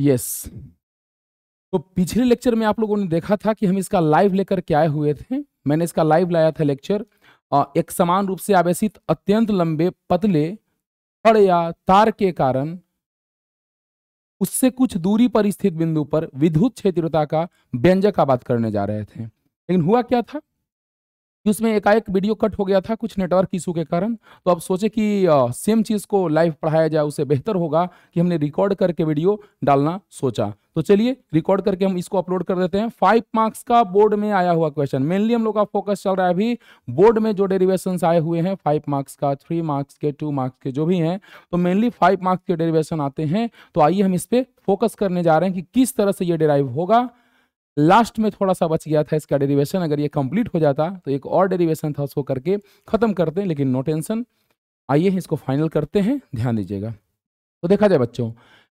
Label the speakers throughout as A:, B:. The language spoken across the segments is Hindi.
A: यस तो पिछले लेक्चर में आप लोगों ने देखा था कि हम इसका लाइव लेकर के आए हुए थे मैंने इसका लाइव लाया था लेक्चर एक समान रूप से आवेशित अत्यंत लंबे पतले पड़ या तार के कारण उससे कुछ दूरी पर स्थित बिंदु पर विद्युत क्षेत्रता का व्यंजक का बात करने जा रहे थे लेकिन हुआ क्या था कि उसमें एकाएक वीडियो कट हो गया था कुछ नेटवर्क इशू के कारण तो आप सोचे कि सेम चीज़ को लाइव पढ़ाया जाए उसे बेहतर होगा कि हमने रिकॉर्ड करके वीडियो डालना सोचा तो चलिए रिकॉर्ड करके हम इसको अपलोड कर देते हैं फाइव मार्क्स का बोर्ड में आया हुआ क्वेश्चन मेनली हम लोग का फोकस चल रहा है अभी बोर्ड में जो डेरिवेशन आए हुए हैं फाइव मार्क्स का थ्री मार्क्स के टू मार्क्स के जो भी हैं तो मेनली फाइव मार्क्स के डेरिवेशन आते हैं तो आइए हम इस पर फोकस करने जा रहे हैं कि किस तरह से ये डेराइव होगा लास्ट में थोड़ा सा बच गया था इसका डेरिवेशन अगर ये कंप्लीट हो जाता तो एक और डेरिवेशन था उसको करके ख़त्म करते हैं लेकिन नो टेंशन आइए इसको फाइनल करते हैं ध्यान दीजिएगा तो देखा जाए बच्चों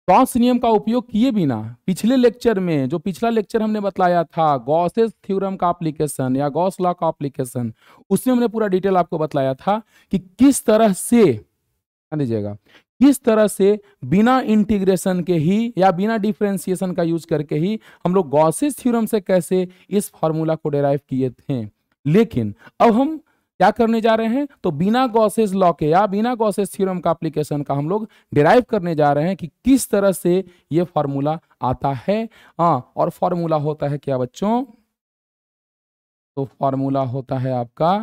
A: गॉस नियम का उपयोग किए बिना पिछले लेक्चर में जो पिछला लेक्चर हमने बतलाया था गॉसेस थ्योरम का एप्लीकेशन या गॉस लॉ का एप्लीकेशन उसमें हमने पूरा डिटेल आपको बतलाया था कि किस तरह से ध्यान दीजिएगा किस तरह से बिना इंटीग्रेशन के ही या बिना डिफ्रेंसिएशन का यूज करके ही हम लोग गॉसिस थ्योरम से कैसे इस फॉर्मूला को डेराइव किए थे लेकिन अब हम क्या करने जा रहे हैं तो बिना गॉसेस लॉ के या बिना गॉसेस थ्योरम का एप्लीकेशन का हम लोग डिराइव करने जा रहे हैं कि किस तरह से ये फॉर्मूला आता है हाँ और फॉर्मूला होता है क्या बच्चों तो फॉर्मूला होता है आपका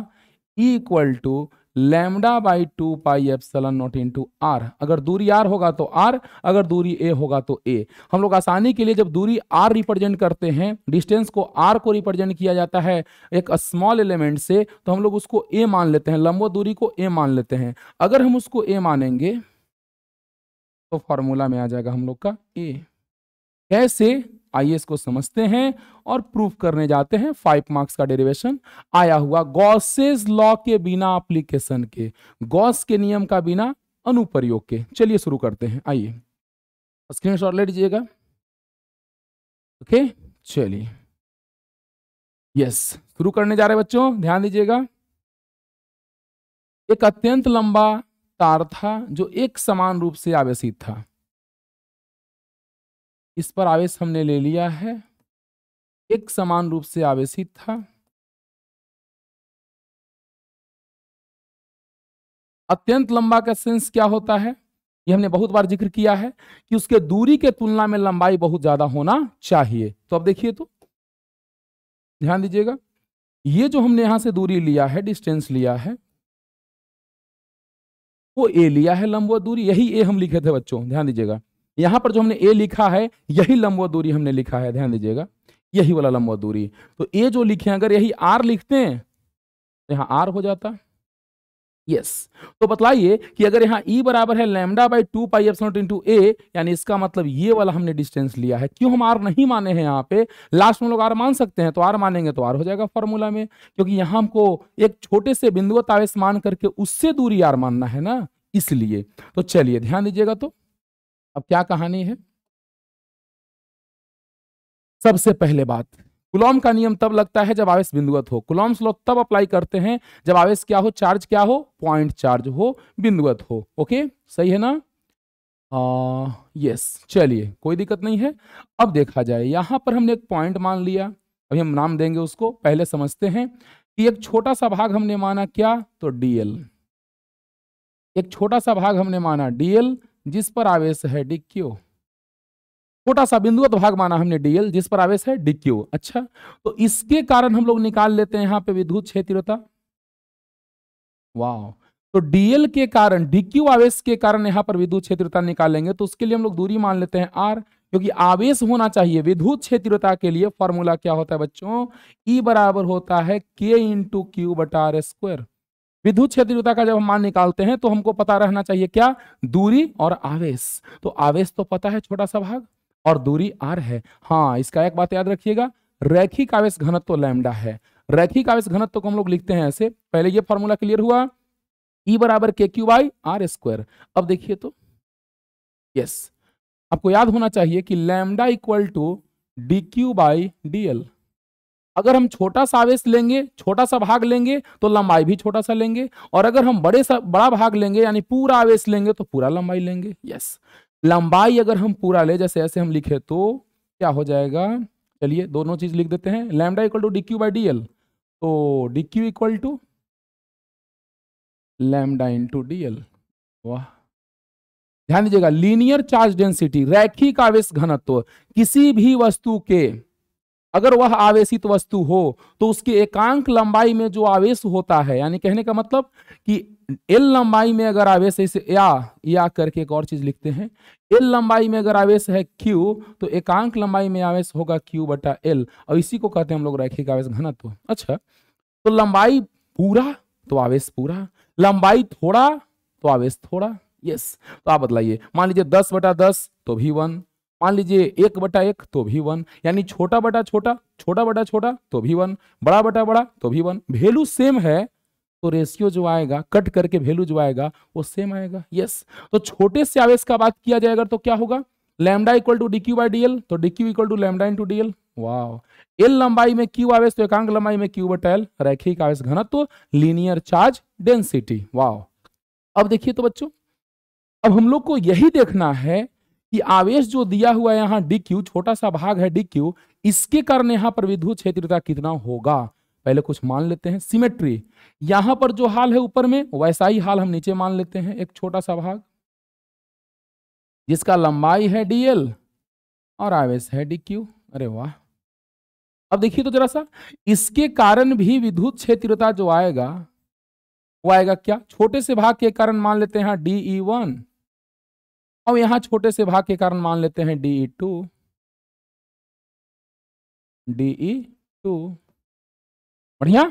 A: equal to lambda by two pi epsilon naught into R अगर दूरी आर होगा तो आर अगर दूरी ए होगा तो ए हम लोग आसानी के लिए जब दूरी आर रिप्रेजेंट करते हैं डिस्टेंस को आर को रिप्रेजेंट किया जाता है एक स्मॉल एलिमेंट से तो हम लोग उसको ए मान लेते हैं लंबो दूरी को ए मान लेते हैं अगर हम उसको ए मानेंगे तो फॉर्मूला में आ जाएगा हम लोग का ए कैसे आइए इसको समझते हैं और प्रूफ करने जाते हैं फाइव मार्क्स का डेरिवेशन आया हुआ गॉसेज लॉ के बिना अप्लीकेशन के गॉस के नियम का बिना अनुप्रयोग के चलिए शुरू करते हैं आइए स्क्रीन शॉट ले लीजिएगा ओके चलिए यस शुरू करने जा रहे बच्चों ध्यान दीजिएगा एक अत्यंत लंबा तार था जो एक समान रूप से आवेशित था इस पर आवेश हमने ले लिया है
B: एक समान रूप से आवेशित था
A: अत्यंत लंबा का सेंस क्या होता है यह हमने बहुत बार जिक्र किया है कि उसके दूरी के तुलना में लंबाई बहुत ज्यादा होना चाहिए तो अब देखिए तो ध्यान दीजिएगा ये जो हमने यहां से दूरी लिया है डिस्टेंस लिया है वो ए लिया है लंबा दूरी यही ए हम लिखे थे बच्चों ध्यान दीजिएगा यहां पर जो हमने ए लिखा है यही लंबा दूरी हमने लिखा है ध्यान दीजिएगा यही वाला लंबा दूरी तो ए जो लिखे अगर यही आर लिखते हैं तो यहां आर हो जाता यस yes. तो बतलाइए कि अगर यहाँ ई बराबर है lambda by two pi F into A यानी इसका मतलब ये वाला हमने डिस्टेंस लिया है क्यों हम आर नहीं माने हैं यहाँ पे लास्ट में लोग आर मान सकते हैं तो आर मानेंगे तो आर हो जाएगा फॉर्मूला में क्योंकि यहां हमको एक छोटे से बिंदुवत आवेश मान करके उससे दूरी आर मानना है ना इसलिए तो चलिए ध्यान दीजिएगा तो अब क्या कहानी है सबसे पहले बात कुलॉम का नियम तब लगता है जब आवेश बिंदुवत हो कुलॉम्स लॉ तब अप्लाई करते हैं जब आवेश क्या हो चार्ज क्या हो पॉइंट चार्ज हो बिंदुवत हो ओके सही है ना आ, यस चलिए कोई दिक्कत नहीं है अब देखा जाए यहां पर हमने एक पॉइंट मान लिया अभी हम नाम देंगे उसको पहले समझते हैं कि एक छोटा सा भाग हमने माना क्या तो डीएल एक छोटा सा भाग हमने माना डीएल जिस पर आवेश है डी क्यू छोटा सा बिंदुगत भाग माना हमने डीएल जिस पर आवेश है डीक्यू अच्छा तो इसके कारण हम लोग निकाल लेते हैं यहां पे विद्युत क्षेत्रता वाह तो डीएल के कारण डिक्यू आवेश के कारण यहाँ पर विद्युत क्षेत्रता निकालेंगे तो उसके लिए हम लोग दूरी मान लेते हैं आर क्योंकि आवेश होना चाहिए विद्युत क्षेत्रता के लिए फॉर्मूला क्या होता है बच्चों ई e बराबर होता है के इंटू क्यू बटा आर स्क्वायर विद्युत क्षेत्रीयता का जब हम मान निकालते हैं तो हमको पता रहना चाहिए क्या दूरी और आवेश तो आवेश तो पता है छोटा सा भाग और दूरी आर है हाँ इसका एक बात याद रखिएगा रैखिक आवेश घनत्व लैमडा है रैखिक आवेश घनत्व को हम लोग लिखते हैं ऐसे पहले ये फॉर्मूला क्लियर हुआ E बराबर K Q by are square अब देखिए तो यस आपको याद होना चाहिए कि lambda equal to D Q by D L अगर हम छोटा सा आवेश लेंगे छोटा सा भाग लेंगे तो लंबाई भी छोटा सा लेंगे और अगर हम बड़े सा बड़ा भाग लेंगे यानी पूरा आवेश लेंगे तो पूरा लंबाई लेंगे यस लंबाई अगर हम पूरा ले जैसे ऐसे हम लिखे तो क्या हो जाएगा चलिए दोनों चीज लिख देते हैं lambda equal to D Q by D L तो D Q equal to lambda into D L वाह ध्यान दीजिएगा लीनियर चार्ज डेंसिटी रैखिक आवेश घनत्व किसी भी वस्तु के अगर वह आवेशित वस्तु हो तो उसके एकांक लंबाई में जो आवेश होता है यानी कहने का मतलब कि एल लंबाई में अगर आवेश इसे या या करके एक और चीज लिखते हैं एल लंबाई में अगर आवेश है क्यू तो एकांक लंबाई में आवेश होगा क्यू बटा एल और इसी को कहते हैं हम लोग रैखिक आवेश घनत्व अच्छा तो लंबाई पूरा तो आवेश पूरा लंबाई थोड़ा तो आवेश थोड़ा यस तो आप बतलाइए मान लीजिए दस बटा दस तो भी वन मान लीजिए एक बटा एक तो भी वन यानी छोटा बटा छोटा छोटा बटा छोटा तो भी वन बड़ा बटा बड़ा तो भी वन वेल्यू सेम है तो रेशियो जो आएगा कट करके वेल्यू जो आएगा वो सेम आएगा यस तो छोटे से आवेश का बात किया जाएगा तो क्या होगा lambda equal to D Q by D L तो D Q equal to lambda into D L वाह एल लंबाई में क्यू आवेश तो एकांक लंबाई में क्यू बटा एल रैखिक आवेश घनत्व तो लीनियर चार्ज डेंसिटी वाह अब देखिए तो बच्चों अब हम लोग को यही देखना है कि आवेश जो दिया हुआ है यहाँ डी क्यू छोटा सा भाग है डी क्यू इसके कारण यहाँ पर विद्युत क्षेत्रता कितना होगा पहले कुछ मान लेते हैं सिमेट्री यहाँ पर जो हाल है ऊपर में वैसा ही हाल हम नीचे मान लेते हैं एक छोटा सा भाग जिसका लंबाई है डीएल और आवेश है डी क्यू अरे वाह अब देखिए तो जरा सा इसके कारण भी विद्युत क्षेत्रता जो आएगा वो आएगा क्या छोटे से भाग के कारण मान लेते हैं डीई वन अब यहां छोटे से भाग के कारण मान लेते हैं D E two D E two बढ़िया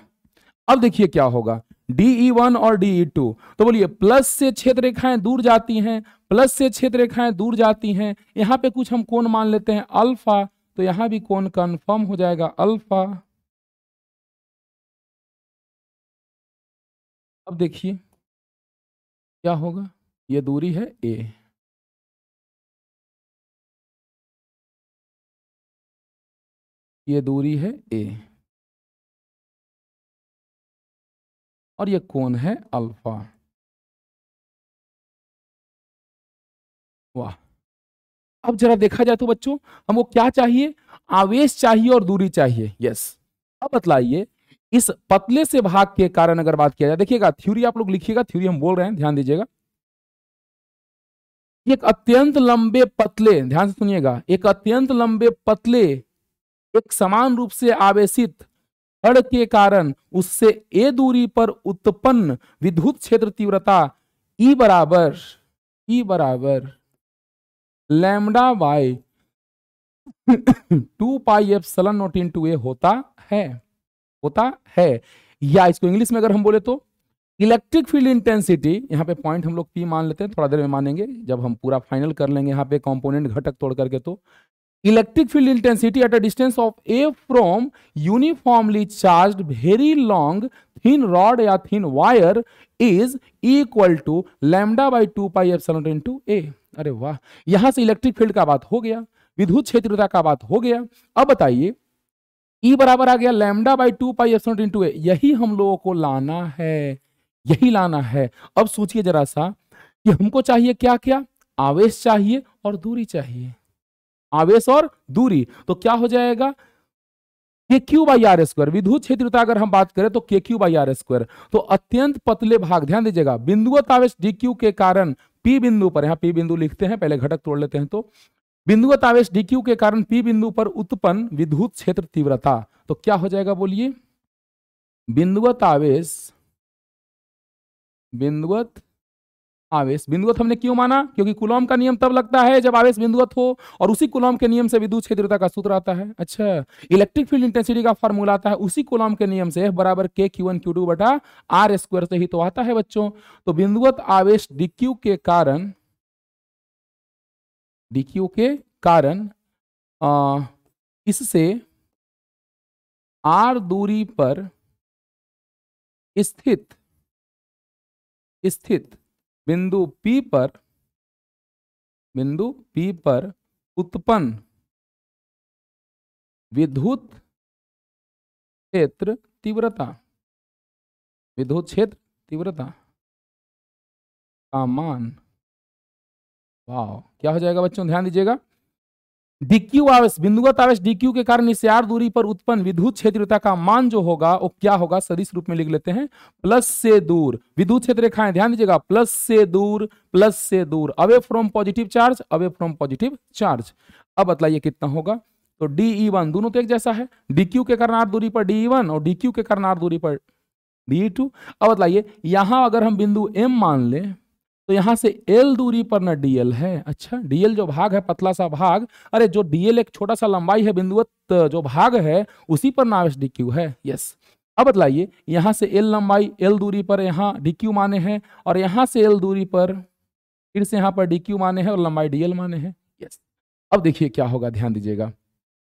A: अब देखिए क्या होगा डीई वन e और डीई टू e तो बोलिए प्लस से क्षेत्र रेखाएं दूर जाती हैं प्लस से क्षेत्र रेखाएं दूर जाती हैं यहां पे कुछ हम कोण मान लेते हैं अल्फा तो यहां भी कोण कन्फर्म हो जाएगा अल्फा
B: अब देखिए क्या होगा ये दूरी है ए ये दूरी है ए और ये कोण है अल्फा
A: वाह अब जरा देखा जाए तो बच्चों हमको क्या चाहिए आवेश चाहिए और दूरी चाहिए यस अब बतलाइए इस पतले से भाग के कारण अगर बात किया जाए देखिएगा थ्योरी आप लोग लिखिएगा थ्योरी हम बोल रहे हैं ध्यान दीजिएगा एक अत्यंत लंबे पतले ध्यान से सुनिएगा एक अत्यंत लंबे पतले एक समान रूप से आवेशित के कारण उससे ए दूरी पर उत्पन्न विद्युत क्षेत्र तीव्रता ई बराबर ई बराबर lambda by two pi epsilon naught into A होता है होता है या इसको इंग्लिश में अगर हम बोले तो इलेक्ट्रिक फील्ड इंटेंसिटी यहाँ पे पॉइंट हम लोग पी मान लेते हैं थोड़ा देर में मानेंगे जब हम पूरा फाइनल कर लेंगे यहाँ पे कंपोनेंट घटक तोड़ करके तो electric field intensity at a distance of a from uniformly charged very long thin rod या thin wire is equal to lambda by 2 pi epsilon into a अरे वाह यहां से इलेक्ट्रिक फील्ड का बात हो गया विद्युत क्षेत्रता का बात हो गया अब बताइए ई e बराबर आ गया lambda by two pi epsilon into A यही हम लोगों को लाना है यही लाना है अब सोचिए जरा सा कि हमको चाहिए क्या क्या आवेश चाहिए और दूरी चाहिए आवेश और दूरी तो क्या हो जाएगा के क्यू बाई आर स्क्वायर विद्युत क्षेत्रता अगर हम बात करें तो के क्यू बाई आर स्क्वायर तो अत्यंत पतले भाग ध्यान दीजिएगा बिंदुवत आवेश डी क्यू के कारण पी बिंदु पर यहाँ पी बिंदु लिखते हैं पहले घटक तोड़ लेते हैं तो बिंदुवत आवेश डी क्यू के कारण पी बिंदु पर उत्पन्न विद्युत क्षेत्र तीव्रता तो क्या हो जाएगा बोलिए बिंदुवत आवेश बिंदुवत आवेश बिंदुवत हमने क्यों माना क्योंकि कुलम का नियम तब लगता है जब आवेश बिंदुवत हो और उसी कुलम के नियम से विद्युत क्षेत्रता का सूत्र आता है अच्छा इलेक्ट्रिक फील्ड इंटेंसिटी का फॉर्मूला आता है उसी कुलम के नियम से बराबर K Q one Q two बटा आर स्क्वायर से ही तो आता है बच्चों तो बिंदुवत आवेश डीक्यू के कारण डीक्यू के कारण इससे
B: आर दूरी पर स्थित स्थित बिंदु P पर बिंदु P पर उत्पन्न विद्युत क्षेत्र तीव्रता विद्युत क्षेत्र
A: तीव्रता का मान वाह क्या हो जाएगा बच्चों ध्यान दीजिएगा डीक्यू आवेश बिंदुगत आवेश डीक्यू के कारण इस आर दूरी पर उत्पन्न विद्युत क्षेत्रता का मान जो होगा वो क्या होगा सदिश रूप में लिख लेते हैं प्लस से दूर विद्युत क्षेत्र रेखाएं ध्यान दीजिएगा प्लस से दूर प्लस से दूर away from positive charge away from positive charge अब बताइए कितना होगा तो डी वन e दोनों तो एक जैसा है डीक्यू के कारण आर दूरी पर डी वन e और डीक्यू के कारण आर दूरी पर डी टू e अब बताइए यहां अगर हम बिंदु एम मान लें तो यहाँ से एल दूरी पर ना डीएल है अच्छा डीएल जो भाग है पतला सा भाग अरे जो डीएल एक छोटा सा लंबाई है बिंदुवत जो भाग है उसी पर ना डी क्यू है यस अब बतलाइए यहाँ से एल लंबाई एल दूरी पर यहाँ डी क्यू माने हैं और यहाँ से एल दूरी पर फिर से यहाँ पर डी क्यू माने हैं और लंबाई डीएल माने हैं यस अब देखिए क्या होगा ध्यान दीजिएगा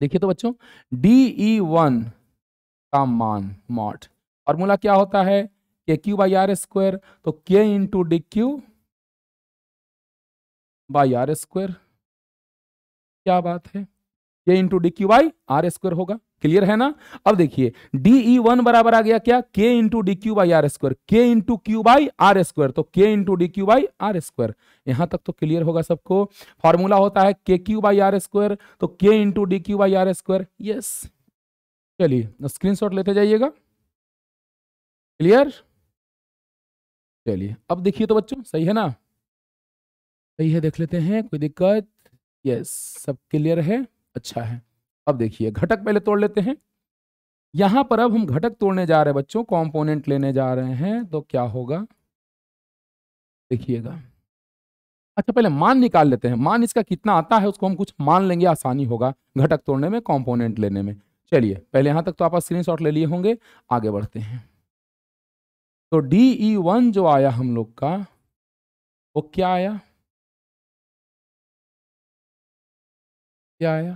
A: देखिए तो बच्चों डी ई e वन का मान मॉट फॉर्मूला क्या होता है के क्यू बाई आर स्क्वायर तो के into D Q by are square क्या बात है ये into D Q by are square होगा क्लियर है ना अब देखिए डीई वन e बराबर आ गया क्या के into D Q by are square K into Q by are square तो के into D Q by are square यहां तक तो क्लियर होगा सबको फॉर्मूला होता है के क्यू बाई आर स्क्वायर तो के into D Q by are square yes चलिए शॉट लेते जाइएगा क्लियर चलिए अब देखिए तो बच्चों सही है ना सही तो है देख लेते हैं कोई दिक्कत यस सब क्लियर है अच्छा है अब देखिए घटक पहले तोड़ लेते हैं यहां पर अब हम घटक तोड़ने जा रहे हैं बच्चों कंपोनेंट लेने जा रहे हैं तो क्या होगा देखिएगा अच्छा पहले मान निकाल लेते हैं मान इसका कितना आता है उसको हम कुछ मान लेंगे आसानी होगा घटक तोड़ने में कंपोनेंट लेने में चलिए पहले यहां तक तो आप स्क्रीनशॉट ले लिए होंगे आगे बढ़ते हैं तो डी ई वन जो आया हम लोग का वो क्या आया क्या आया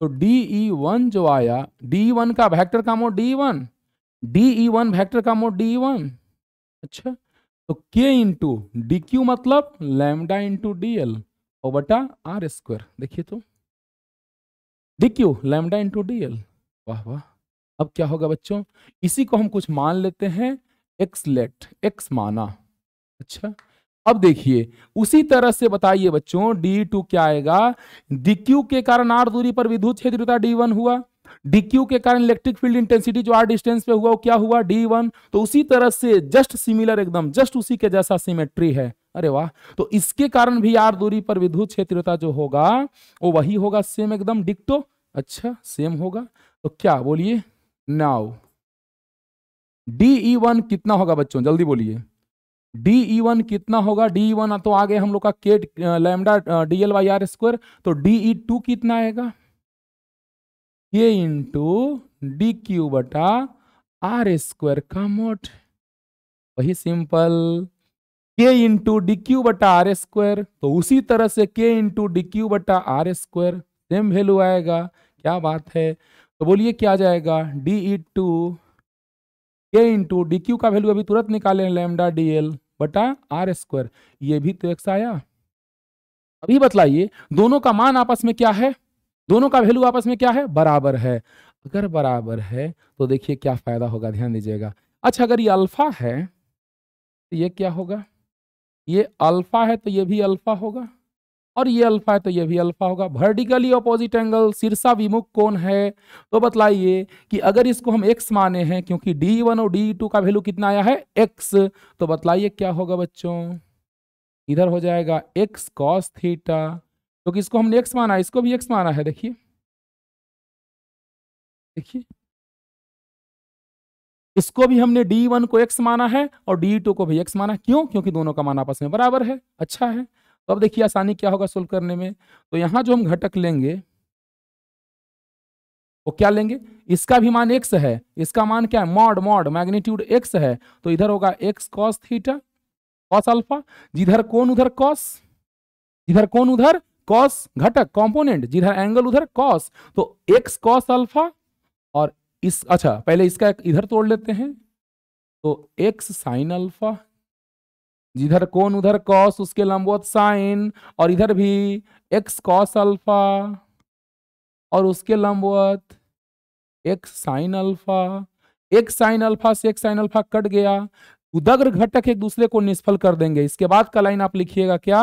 A: तो डी ई वन जो आया डी वन का वेक्टर का मोड डी वन डी ई वन वैक्टर का मोड डी वन अच्छा तो के इंटू डी क्यू मतलब लैमडा इंटू डी एल और बटा आर स्क्वायर देखिए तो D Q lambda into D L वाह वाह अब क्या होगा बच्चों इसी को हम कुछ मान लेते हैं एक्स लेट एक्स माना अच्छा अब देखिए उसी तरह से बताइए बच्चों डी टू क्या आएगा डी क्यू के कारण आर दूरी पर विद्युत क्षेत्रता डी वन हुआ डी क्यू के कारण इलेक्ट्रिक फील्ड इंटेंसिटी जो आर डिस्टेंस पे हुआ वो क्या हुआ डी वन तो उसी तरह से जस्ट सिमिलर एकदम जस्ट उसी के जैसा सिमेट्री है अरे वाह तो इसके कारण भी आर दूरी पर विद्युत क्षेत्रता जो होगा वो वही होगा सेम एकदम डिक्टो अच्छा सेम होगा तो क्या बोलिए नाउ डी ई वन कितना होगा बच्चों जल्दी बोलिए डी ई वन कितना होगा डी ई वन तो आगे हम लोग का K lambda D L by are square तो डी ई टू कितना आएगा के इंटू डी क्यू बटा आर स्क्वायर का मोट वही सिंपल के इंटू डी क्यू बटा आर स्क्वायर तो उसी तरह से के इंटू डी क्यू बटा आर स्क्वायर सेम वैल्यू आएगा क्या बात है तो बोलिए क्या जाएगा डी ई टू इन इंटू डी क्यू का वैल्यू अभी तुरंत निकाले लेमडा डी एल बटा आर स्क्वायर ये भी तो एक्स आया अभी बतलाइए दोनों का मान आपस में क्या है दोनों का वैल्यू आपस में क्या है बराबर है अगर बराबर है तो देखिए क्या फायदा होगा ध्यान दीजिएगा अच्छा अगर ये अल्फा है तो ये क्या होगा ये अल्फा है तो ये भी अल्फा होगा और ये अल्फा है तो ये भी अल्फा होगा वर्टिकली अपोजिट एंगल सिरसा विमुख कौन है तो बतलाइए कि अगर इसको हम एक्स माने हैं क्योंकि डी वन और डी टू का वैल्यू कितना आया है एक्स तो बतलाइए क्या होगा बच्चों इधर हो जाएगा एक्स कॉस थीटा क्योंकि तो इसको हमने एक्स माना है इसको भी एक्स माना है देखिए देखिए इसको भी हमने डी वन को एक्स माना है और डी टू को भी एक्स माना क्यों क्योंकि दोनों का मान आपस में बराबर है अच्छा है तो अब देखिए आसानी क्या होगा सोल्व करने में तो यहां जो हम घटक लेंगे वो क्या लेंगे इसका भी मान एक्स है इसका मान क्या है मॉड मॉड मैग्नीट्यूड एक्स है तो इधर होगा X cos theta cos alpha जिधर कौन उधर कॉस इधर कौन उधर कॉस घटक कॉम्पोनेंट जिधर एंगल उधर कॉस तो एक्स कॉस अल्फा और इस अच्छा पहले इसका इधर तोड़ लेते हैं तो एक्स साइन अल्फा जिधर कौन उधर कॉस उसके लंबवत साइन और इधर भी एक्स कॉस अल्फा और उसके लंबवत एक्स साइन अल्फा एक साइन अल्फा से एक साइन अल्फा कट गया उदग्र घटक एक दूसरे को निष्फल कर देंगे इसके बाद का लाइन आप लिखिएगा क्या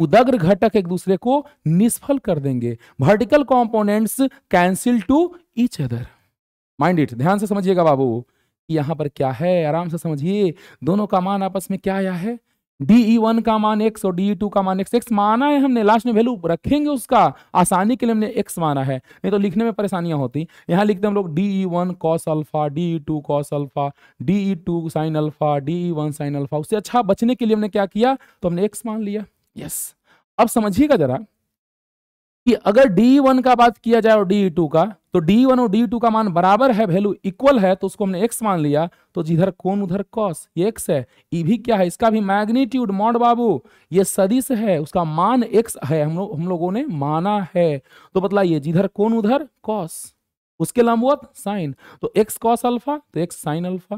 A: उदग्र घटक एक दूसरे को निष्फल कर देंगे vertical components cancel to each other mind it ध्यान से समझिएगा बाबू यहाँ पर क्या है आराम से समझिए दोनों का मान आपस में क्या आया है डी ई e वन का मान एक्स और डी ई टू का मान एक्स एक्स माना है हमने लास्ट में वैल्यू रखेंगे उसका आसानी के लिए हमने एक्स माना है नहीं तो लिखने में परेशानियां होती यहाँ लिखते हम लोग डी ई one cos alpha D E two cos alpha D E two sine alpha D ई वन साइन अल्फा उससे अच्छा बचने के लिए हमने क्या किया तो हमने एक्स मान लिया यस अब समझिएगा जरा कि अगर D1 का बात किया जाए और D2 का तो D1 और D2 का मान बराबर है वैल्यू इक्वल है तो उसको हमने x मान लिया तो जिधर कौन उधर कॉस ये x है ई e भी क्या है इसका भी मैग्नीट्यूड मॉड बाबू ये सदिश है उसका मान x है हम लोग हम लोगों ने माना है तो बतलाइए जिधर कौन उधर कॉस उसके लंबवत साइन तो एक्स कॉस अल्फा तो एक्स साइन अल्फा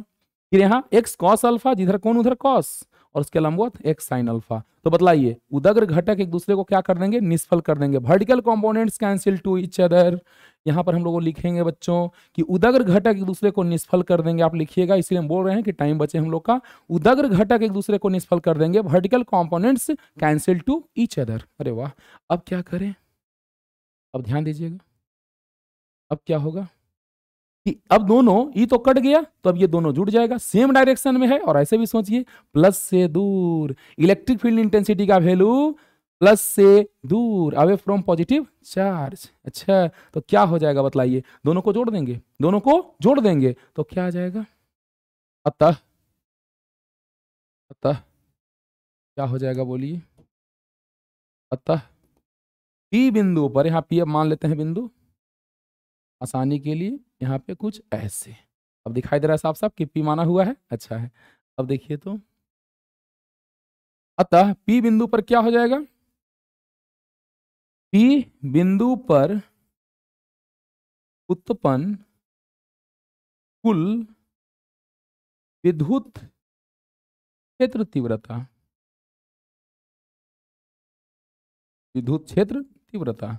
A: फिर यहाँ एक्स कॉस अल्फा जिधर कौन उधर कॉस और उसके लंबवत एक्स साइन अल्फा तो बतलाइए उदग्र घटक एक दूसरे को क्या कर देंगे निष्फल कर देंगे vertical component cancel to each other यहाँ पर हम लोग लिखेंगे बच्चों कि उदग्र घटक एक दूसरे को निष्फल कर देंगे आप लिखिएगा इसलिए हम बोल रहे हैं कि टाइम बचे हम लोग का उदग्र घटक एक दूसरे को निष्फल कर देंगे vertical components cancel to each other अरे वाह अब क्या करें अब ध्यान दीजिएगा अब क्या होगा कि अब दोनों ई तो कट गया तो अब ये दोनों जुड़ जाएगा सेम डायरेक्शन में है और ऐसे भी सोचिए प्लस से दूर इलेक्ट्रिक फील्ड इंटेंसिटी का वैल्यू प्लस से दूर अवे फ्रॉम पॉजिटिव चार्ज अच्छा तो क्या हो जाएगा बतलाइए दोनों को जोड़ देंगे दोनों को जोड़ देंगे तो क्या आ जाएगा अतः
B: अतः क्या हो जाएगा बोलिए
A: अतः पी बिंदु पर यहाँ पी अब मान लेते हैं बिंदु आसानी के लिए यहाँ पे कुछ ऐसे अब दिखाई दे रहा है साफ साफ कि पी माना हुआ है अच्छा है अब देखिए तो अतः पी बिंदु पर क्या हो जाएगा
B: पी बिंदु पर उत्पन्न कुल विद्युत क्षेत्र तीव्रता विद्युत क्षेत्र तीव्रता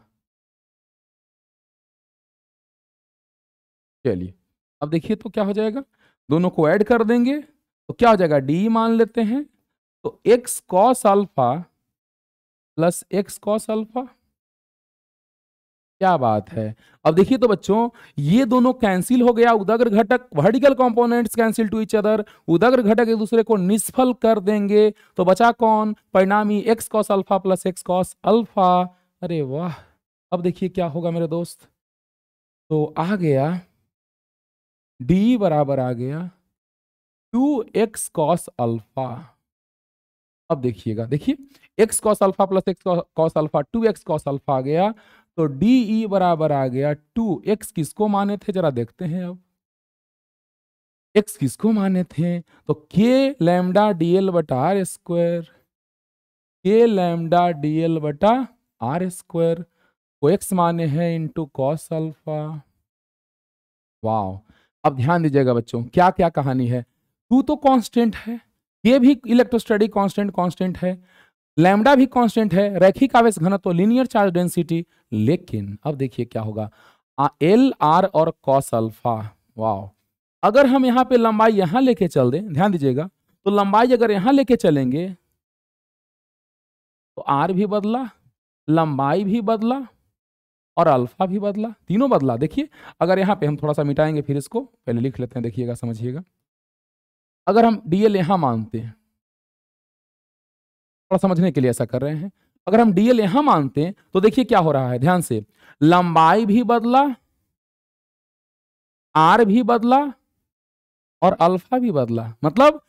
A: चलिए अब देखिए तो क्या हो जाएगा दोनों को ऐड कर देंगे तो क्या हो जाएगा डी मान लेते हैं तो X cos alpha plus X cos alpha क्या बात है अब देखिए तो बच्चों ये दोनों कैंसिल हो गया उदग्र घटक vertical components cancel to each other उदग्र घटक एक दूसरे को निष्फल कर देंगे तो बचा कौन परिणामी X cos alpha plus X cos alpha अरे वाह अब देखिए क्या होगा मेरे दोस्त तो आ गया डी बराबर आ गया टू एक्स कॉस अल्फा अब देखिएगा देखिए X cos alpha plus X cos alpha two X cos alpha आ गया तो डी ई e बराबर आ गया टू एक्स किसको माने थे जरा देखते हैं अब एक्स किसको माने थे तो के लैमडा डी एल बटा are square K lambda D L बटा आर स्क्वायर को एक्स माने हैं इंटू कॉस अल्फा वाह अब ध्यान दीजिएगा बच्चों क्या क्या कहानी है टू तो कांस्टेंट है ये भी इलेक्ट्रोस्टैटिक कांस्टेंट कांस्टेंट है लैम्डा भी कांस्टेंट है रैखिक आवेश घनत्व तो लीनियर चार्ज डेंसिटी लेकिन अब देखिए क्या होगा एल आर और कॉस अल्फा वाओ अगर हम यहाँ पे लंबाई यहाँ लेके चल दें ध्यान दीजिएगा तो लंबाई अगर यहाँ लेके चलेंगे तो आर भी बदला लंबाई भी बदला और अल्फा भी बदला तीनों बदला देखिए अगर यहाँ पे हम थोड़ा सा मिटाएंगे फिर इसको पहले लिख लेते हैं देखिएगा समझिएगा अगर हम डी एल यहाँ मानते हैं थोड़ा समझने के लिए ऐसा कर रहे हैं अगर हम डी एल यहाँ मानते हैं तो देखिए क्या हो रहा है ध्यान से लंबाई भी बदला आर भी बदला और अल्फा भी बदला मतलब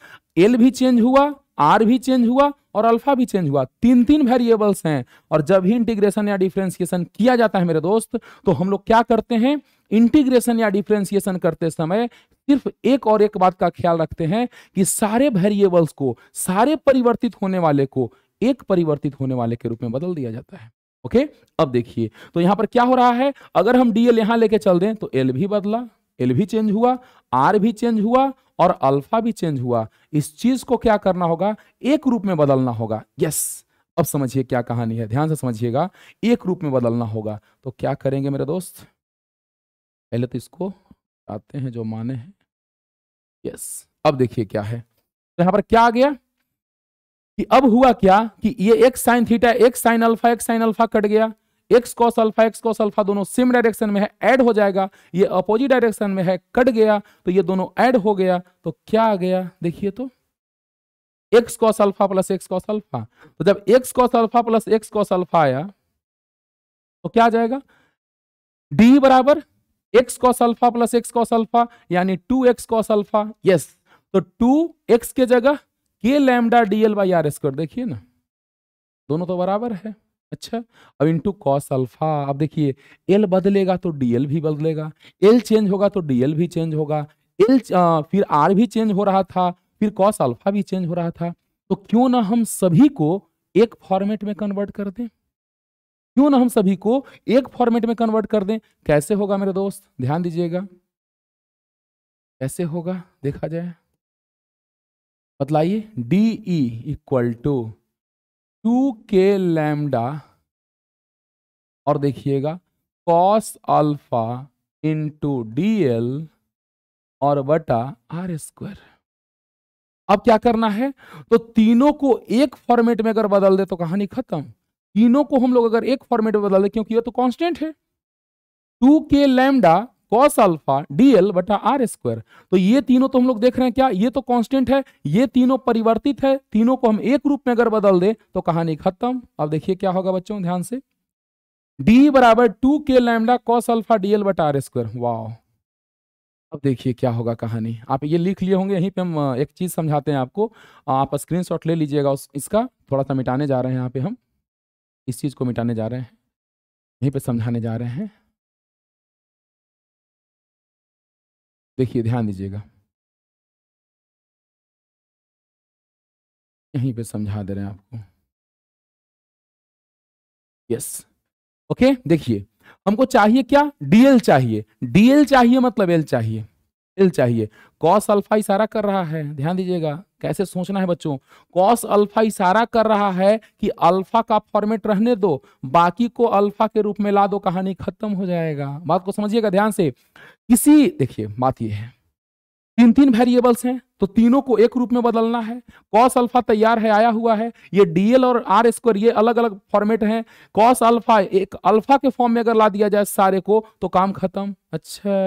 A: एल भी चेंज हुआ आर भी चेंज हुआ और अल्फा भी चेंज हुआ तीन तीन वेरिएबल्स हैं और जब ही इंटीग्रेशन या डिफ्रेंसिएशन किया जाता है मेरे दोस्त तो हम लोग क्या करते हैं इंटीग्रेशन या डिफ्रेंसिएशन करते समय सिर्फ एक और एक बात का ख्याल रखते हैं कि सारे वेरिएबल्स को सारे परिवर्तित होने वाले को एक परिवर्तित होने वाले के रूप में बदल दिया जाता है ओके अब देखिए तो यहां पर क्या हो रहा है अगर हम डीएल यहां लेके चल दें तो एल भी बदला एल भी चेंज हुआ आर भी चेंज हुआ और अल्फा भी चेंज हुआ इस चीज को क्या करना होगा एक रूप में बदलना होगा यस अब समझिए क्या कहानी है ध्यान से समझिएगा एक रूप में बदलना होगा तो क्या करेंगे मेरे दोस्त पहले तो इसको आते हैं जो माने हैं यस अब देखिए क्या है तो यहां पर क्या आ गया कि अब हुआ क्या कि ये एक साइन थीटा एक साइन अल्फा एक साइन अल्फा कट गया X cos alpha X cos alpha दोनों सेम डायरेक्शन में है ऐड हो जाएगा ये अपोजिट डायरेक्शन में है कट गया तो ये दोनों ऐड हो गया तो क्या आ गया देखिए तो X cos alpha plus X cos alpha तो जब X cos alpha plus X cos alpha आया तो क्या आ जाएगा डी बराबर X cos alpha plus X cos alpha यानी two X cos alpha yes तो टू एक्स के जगह K lambda DL by are square देखिए ना दोनों तो बराबर है अच्छा अब इंटू कॉस अल्फा अब देखिए एल बदलेगा तो डीएल भी बदलेगा एल चेंज होगा तो डीएल भी चेंज होगा एल फिर आर भी चेंज हो रहा था फिर कॉस अल्फा भी चेंज हो रहा था तो क्यों ना हम सभी को एक फॉर्मेट में कन्वर्ट कर दें क्यों ना हम सभी को एक फॉर्मेट में कन्वर्ट कर दें कैसे होगा मेरे दोस्त ध्यान दीजिएगा कैसे होगा देखा जाए बतलाइए डी इक्वल टू टू के लैमडा और देखिएगा cos alpha into D L और बटा आर स्क्वायर अब क्या करना है तो तीनों को एक फॉर्मेट में अगर बदल दे तो कहानी खत्म तीनों को हम लोग अगर एक फॉर्मेट में बदल दे क्योंकि ये तो कांस्टेंट है टू के लैमडा कॉस अल्फा डीएल बटा आर स्क्वायर तो ये तीनों तो हम लोग देख रहे हैं क्या ये तो कांस्टेंट है ये तीनों परिवर्तित है तीनों को हम एक रूप में अगर बदल दे तो कहानी खत्म अब देखिए क्या होगा बच्चों ध्यान से डी बराबर टू के लैमडा कॉस अल्फा डीएल बटा आर स्क्वायर वाह अब देखिए क्या होगा कहानी आप ये लिख लिए होंगे यहीं पे हम एक चीज़ समझाते हैं आपको आप स्क्रीनशॉट ले लीजिएगा उस इसका थोड़ा सा मिटाने जा रहे हैं यहाँ पे हम इस चीज़ को मिटाने जा रहे हैं यहीं पे समझाने जा रहे हैं
B: देखिए ध्यान दीजिएगा यहीं पे समझा दे रहे हैं आपको
A: यस ओके देखिए हमको चाहिए क्या डीएल चाहिए डीएल चाहिए मतलब एल चाहिए एल चाहिए कॉस अल्फा इशारा कर रहा है ध्यान दीजिएगा कैसे सोचना है बच्चों कॉस अल्फा इशारा कर रहा है कि अल्फा का फॉर्मेट रहने दो बाकी को अल्फा के रूप में ला दो कहानी खत्म हो जाएगा बात को समझिएगा ध्यान से किसी देखिए बात यह है तीन तीन वेरिएबल्स हैं तो तीनों को एक रूप में बदलना है कॉस अल्फा तैयार है आया हुआ है ये डीएल और आर स्क्वायर ये अलग अलग फॉर्मेट हैं कॉस अल्फा एक अल्फा के फॉर्म में अगर ला दिया जाए सारे को तो काम खत्म अच्छा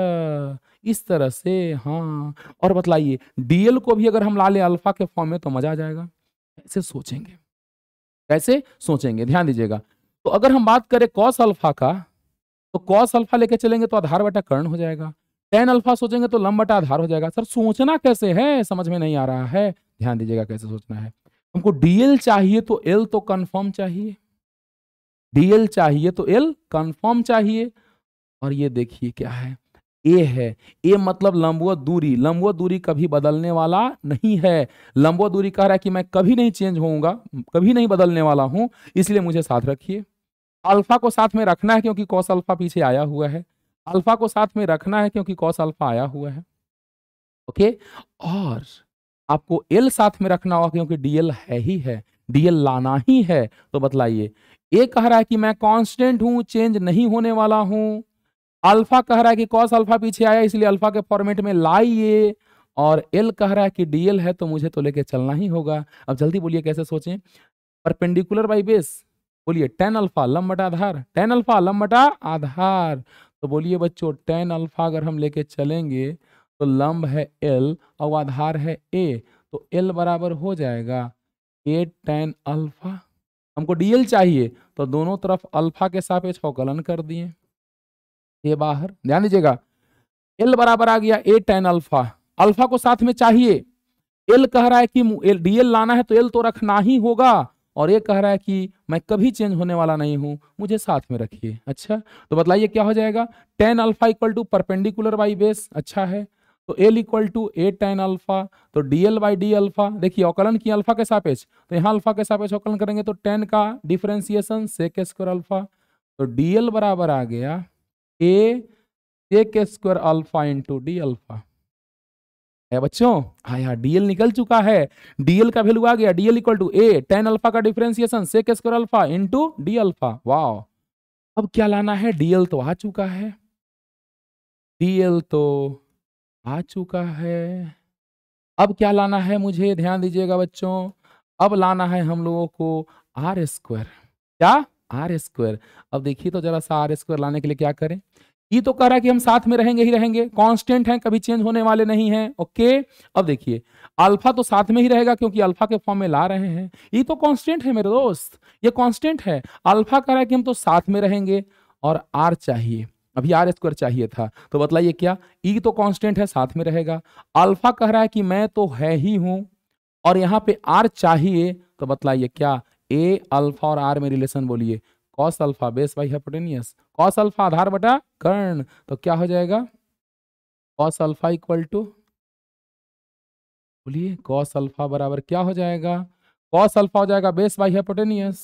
A: इस तरह से हाँ और बतलाइए डीएल को भी अगर हम ला लें अल्फा के फॉर्म में तो मजा आ जाएगा कैसे सोचेंगे कैसे सोचेंगे ध्यान दीजिएगा तो अगर हम बात करें कॉस अल्फा का तो कॉस अल्फा लेके चलेंगे तो आधार बटा कर्ण हो जाएगा टेन अल्फा सोचेंगे तो लम बटा आधार हो जाएगा सर सोचना कैसे है समझ में नहीं आ रहा है ध्यान दीजिएगा कैसे सोचना है हमको डीएल चाहिए तो एल तो कन्फर्म चाहिए डीएल चाहिए तो एल कन्फर्म चाहिए और ये देखिए क्या है ए है ए मतलब लंबवत दूरी लंबवत दूरी कभी बदलने वाला नहीं है लंबवत दूरी कह रहा है कि मैं कभी नहीं चेंज होऊंगा कभी नहीं बदलने वाला हूं इसलिए मुझे साथ रखिए अल्फा को साथ में रखना है क्योंकि कौश अल्फा पीछे आया हुआ है अल्फा को साथ में रखना है क्योंकि कौश अल्फा आया हुआ है ओके और आपको एल साथ में रखना होगा क्योंकि डीएल है ही है डीएल लाना ही है तो बतलाइए ए कह रहा है कि मैं कॉन्स्टेंट हूं चेंज नहीं होने वाला हूं अल्फा कह रहा है कि कॉस अल्फा पीछे आया इसलिए अल्फा के फॉर्मेट में लाइए और एल कह रहा है कि डीएल है तो मुझे तो लेके चलना ही होगा अब जल्दी बोलिए कैसे सोचें परपेंडिकुलर बाई बेस बोलिए टेन अल्फा लम्बटा आधार टेन अल्फा लम्बटा आधार तो बोलिए बच्चों टेन अल्फा अगर हम लेके चलेंगे तो लंब है एल और आधार है ए तो एल बराबर हो जाएगा ए टेन अल्फा हमको डीएल चाहिए तो दोनों तरफ अल्फा के सापेक्ष अवकलन कर दिए ये बाहर ध्यान दीजिएगा एल बराबर आ गया ए टेन अल्फा अल्फा को साथ में चाहिए एल कह रहा है कि डीएल लाना है तो एल तो रखना ही होगा और ये कह रहा है कि मैं कभी चेंज होने वाला नहीं हूं मुझे साथ में रखिए अच्छा तो बतलाइए क्या हो जाएगा tan alpha equal to perpendicular by base अच्छा है तो l equal to a tan alpha तो d l by d alpha देखिए अवकलन की अल्फा के सापेक्ष तो यहाँ अल्फा के सापेक्ष अवकलन करेंगे तो टेन का डिफ्रेंसिएशन सेक स्क्वायर अल्फा तो डी एल बराबर आ गया ए ए के square alpha into d alpha है बच्चों हाँ यहाँ डीएल निकल चुका है डीएल का वैल्यू आ गया d l equal to a tan alpha का डिफरेंशिएशन के square alpha into d alpha wow अब क्या लाना है डीएल तो आ चुका है डीएल तो आ चुका है अब क्या लाना है मुझे ध्यान दीजिएगा बच्चों अब लाना है हम लोगों को आर स्क्वायर क्या आर स्क्वायर अब देखिए तो जरा सा आर स्क्वायर लाने के लिए क्या करें ये तो कह रहा है कि हम साथ में रहेंगे ही रहेंगे कांस्टेंट हैं कभी चेंज होने वाले नहीं हैं ओके अब देखिए अल्फा तो साथ में ही रहेगा क्योंकि अल्फा के फॉर्म में ला रहे हैं ये तो कांस्टेंट है मेरे दोस्त ये कांस्टेंट है अल्फा कह रहा है कि हम तो साथ में रहेंगे और आर चाहिए अभी आर स्क्वायर चाहिए था तो बतलाइए क्या ई e तो कॉन्स्टेंट है साथ में रहेगा अल्फा कह रहा है कि मैं तो है ही हूं और यहाँ पे आर चाहिए तो बतलाइए क्या ए अल्फा और आर में रिलेशन बोलिए cos alpha base by hypotenuse cos alpha आधार बटा कर्ण तो क्या हो जाएगा कॉस अल्फा इक्वल टू बोलिए कॉस अल्फा बराबर क्या हो जाएगा कॉस अल्फा हो जाएगा base by hypotenuse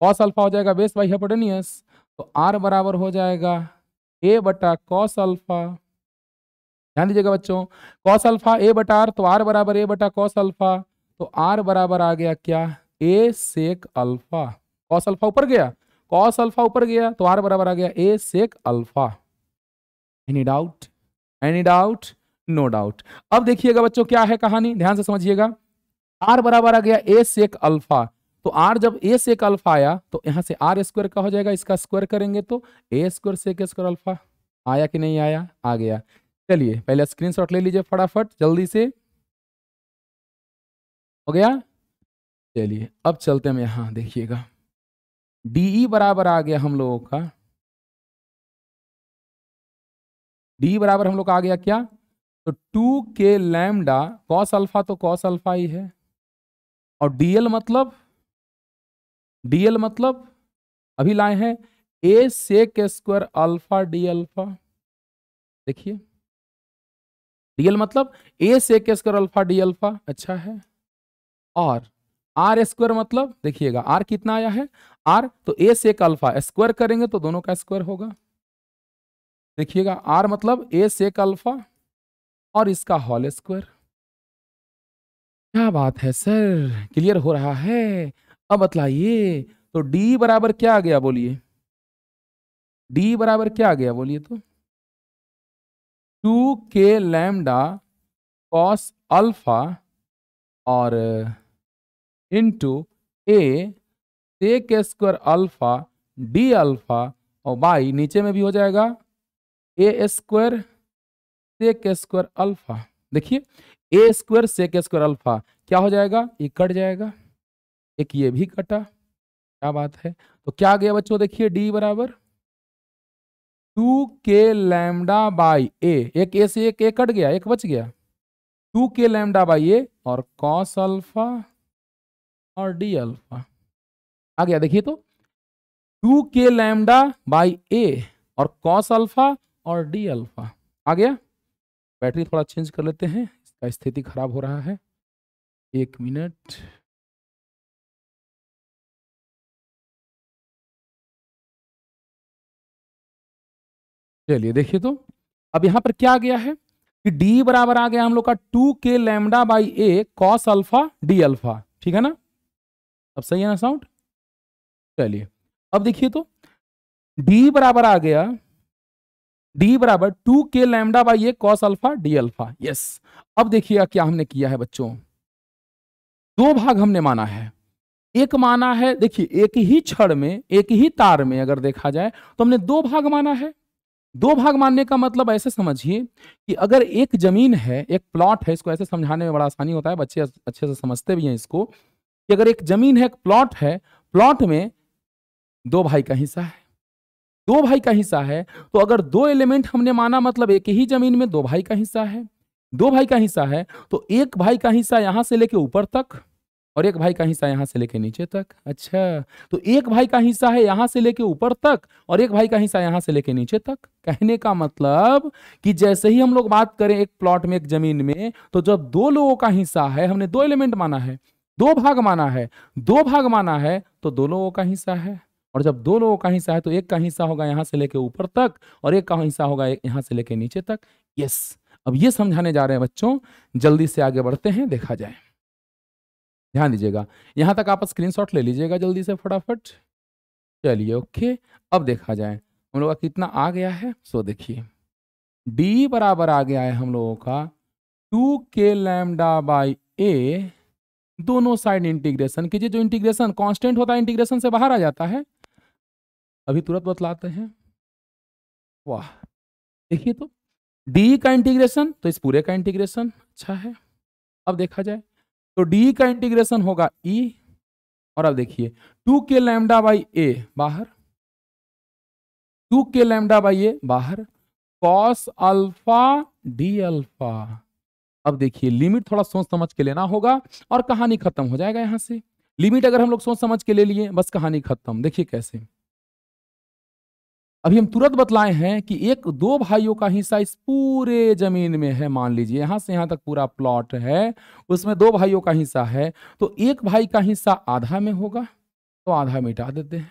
A: cos alpha हो जाएगा बेस बाई हेपोटेनियस तो आर बराबर हो जाएगा ए बटा कॉस अल्फा ध्यान दीजिएगा बच्चों कॉस अल्फा ए बटा आर तो आर बराबर ए बटा कॉस अल्फा तो आर बराबर आ गया क्या a sec alpha cos alpha ऊपर गया कॉस अल्फा ऊपर गया तो आर बराबर आ गया a sec alpha any doubt any doubt no doubt अब देखिएगा बच्चों क्या है कहानी ध्यान से समझिएगा आर बराबर आ गया ए सेक अल्फा तो आर जब ए सेक अल्फा आया तो यहां से आर स्क्वायर का हो जाएगा इसका स्क्वायर करेंगे तो a square sec square alpha आया कि नहीं आया आ गया चलिए पहले स्क्रीनशॉट ले लीजिए फटाफट जल्दी से हो गया चलिए अब चलते हैं यहाँ देखिएगा
B: डी ई e बराबर आ गया हम लोगों का
A: डी e बराबर हम लोग का आ गया क्या तो टू के लैमडा कॉस अल्फा तो कॉस अल्फा ही है और डीएल मतलब डीएल मतलब अभी लाए हैं a sec square alpha d alpha देखिए डीएल मतलब a sec square alpha d alpha अच्छा है और आर स्क्वायर मतलब देखिएगा आर कितना आया है आर तो ए से अल्फा स्क्वायर करेंगे तो दोनों का स्क्वायर होगा देखिएगा आर मतलब ए से अल्फा और इसका हॉल स्क्वायर क्या बात है सर क्लियर हो रहा है अब बतलाइए तो डी बराबर क्या आ गया बोलिए डी बराबर क्या आ गया बोलिए तो टू के लैमडा कॉस अल्फा और into a sec square alpha d alpha और बाई नीचे में भी हो जाएगा a square sec square alpha देखिए a square sec square alpha क्या हो जाएगा ये कट जाएगा एक ये भी कटा क्या बात है तो क्या आ गया बच्चों देखिए डी बराबर टू के लैमडा बाई ए एक ए से एक ए कट गया एक बच गया टू के लैमडा बाई ए और कॉस अल्फा और डी अल्फा आ गया देखिए तो टू के लैमडा बाई ए और कॉस अल्फा और डी अल्फा आ गया बैटरी थोड़ा चेंज कर लेते हैं इसका स्थिति खराब हो रहा
B: है एक मिनट चलिए देखिए
A: तो अब यहां पर क्या आ गया है कि डी बराबर आ गया हम लोग का टू के lambda by a cos alpha d alpha ठीक है ना अब सही है ना साउंड चलिए अब देखिए तो डी बराबर आ गया डी बराबर टू के lambda by a cos alpha d alpha yes अब देखिएगा क्या हमने किया है बच्चों दो भाग हमने माना है एक माना है देखिए एक ही छड़ में एक ही तार में अगर देखा जाए तो हमने दो भाग माना है दो भाग मानने का मतलब ऐसे समझिए कि अगर एक जमीन है एक प्लॉट है इसको ऐसे समझाने में बड़ा आसानी होता है बच्चे अच्छे से समझते भी हैं इसको कि अगर एक जमीन है एक प्लॉट है प्लॉट में दो भाई का हिस्सा है दो भाई का हिस्सा है तो अगर दो एलिमेंट हमने माना मतलब एक ही जमीन में दो भाई का हिस्सा है दो भाई का हिस्सा है तो एक भाई का हिस्सा यहां से लेके ऊपर तक और एक भाई का हिस्सा यहां से लेके नीचे तक अच्छा तो एक भाई का हिस्सा है यहां से लेके ऊपर तक और एक भाई का हिस्सा यहां से लेके नीचे तक कहने का मतलब कि जैसे ही हम लोग बात करें एक प्लॉट में एक जमीन में तो जब दो लोगों का हिस्सा है हमने दो एलिमेंट माना है दो भाग माना है दो भाग माना है तो दो लोगों का हिस्सा है और जब दो लोगों का हिस्सा है तो एक का हिस्सा होगा यहां से लेके ऊपर तक और एक का हिस्सा होगा यहां से लेके नीचे तक यस अब ये समझाने जा रहे हैं बच्चों जल्दी से आगे बढ़ते हैं देखा जाए ध्यान दीजिएगा यहां तक आप स्क्रीनशॉट ले लीजिएगा जल्दी से फटाफट चलिए ओके अब देखा जाए हम लोग का कितना आ गया है सो देखिए डी बराबर आ गया है हम लोगों का टू के लैमडा बाई ए दोनों साइड इंटीग्रेशन कीजिए जो इंटीग्रेशन कांस्टेंट होता है इंटीग्रेशन से बाहर आ जाता है अभी तुरंत बतलाते हैं वाह देखिए तो डी का इंटीग्रेशन तो इस पूरे का इंटीग्रेशन अच्छा है अब देखा जाए तो डी का इंटीग्रेशन होगा ई e, और अब देखिए टू के लैमडा बाई ए बाहर टू के लैमडा बाई ए बाहर कॉस अल्फा डी अल्फा अब देखिए लिमिट थोड़ा सोच समझ के लेना होगा और कहानी खत्म हो जाएगा यहाँ से लिमिट अगर हम लोग सोच समझ के ले लिए बस कहानी खत्म देखिए कैसे अभी हम तुरंत बतलाए हैं कि एक दो भाइयों का हिस्सा इस पूरे जमीन में है मान लीजिए यहां से यहां तक पूरा प्लॉट है उसमें दो भाइयों का हिस्सा है तो एक भाई का हिस्सा आधा में होगा तो आधा मिटा देते हैं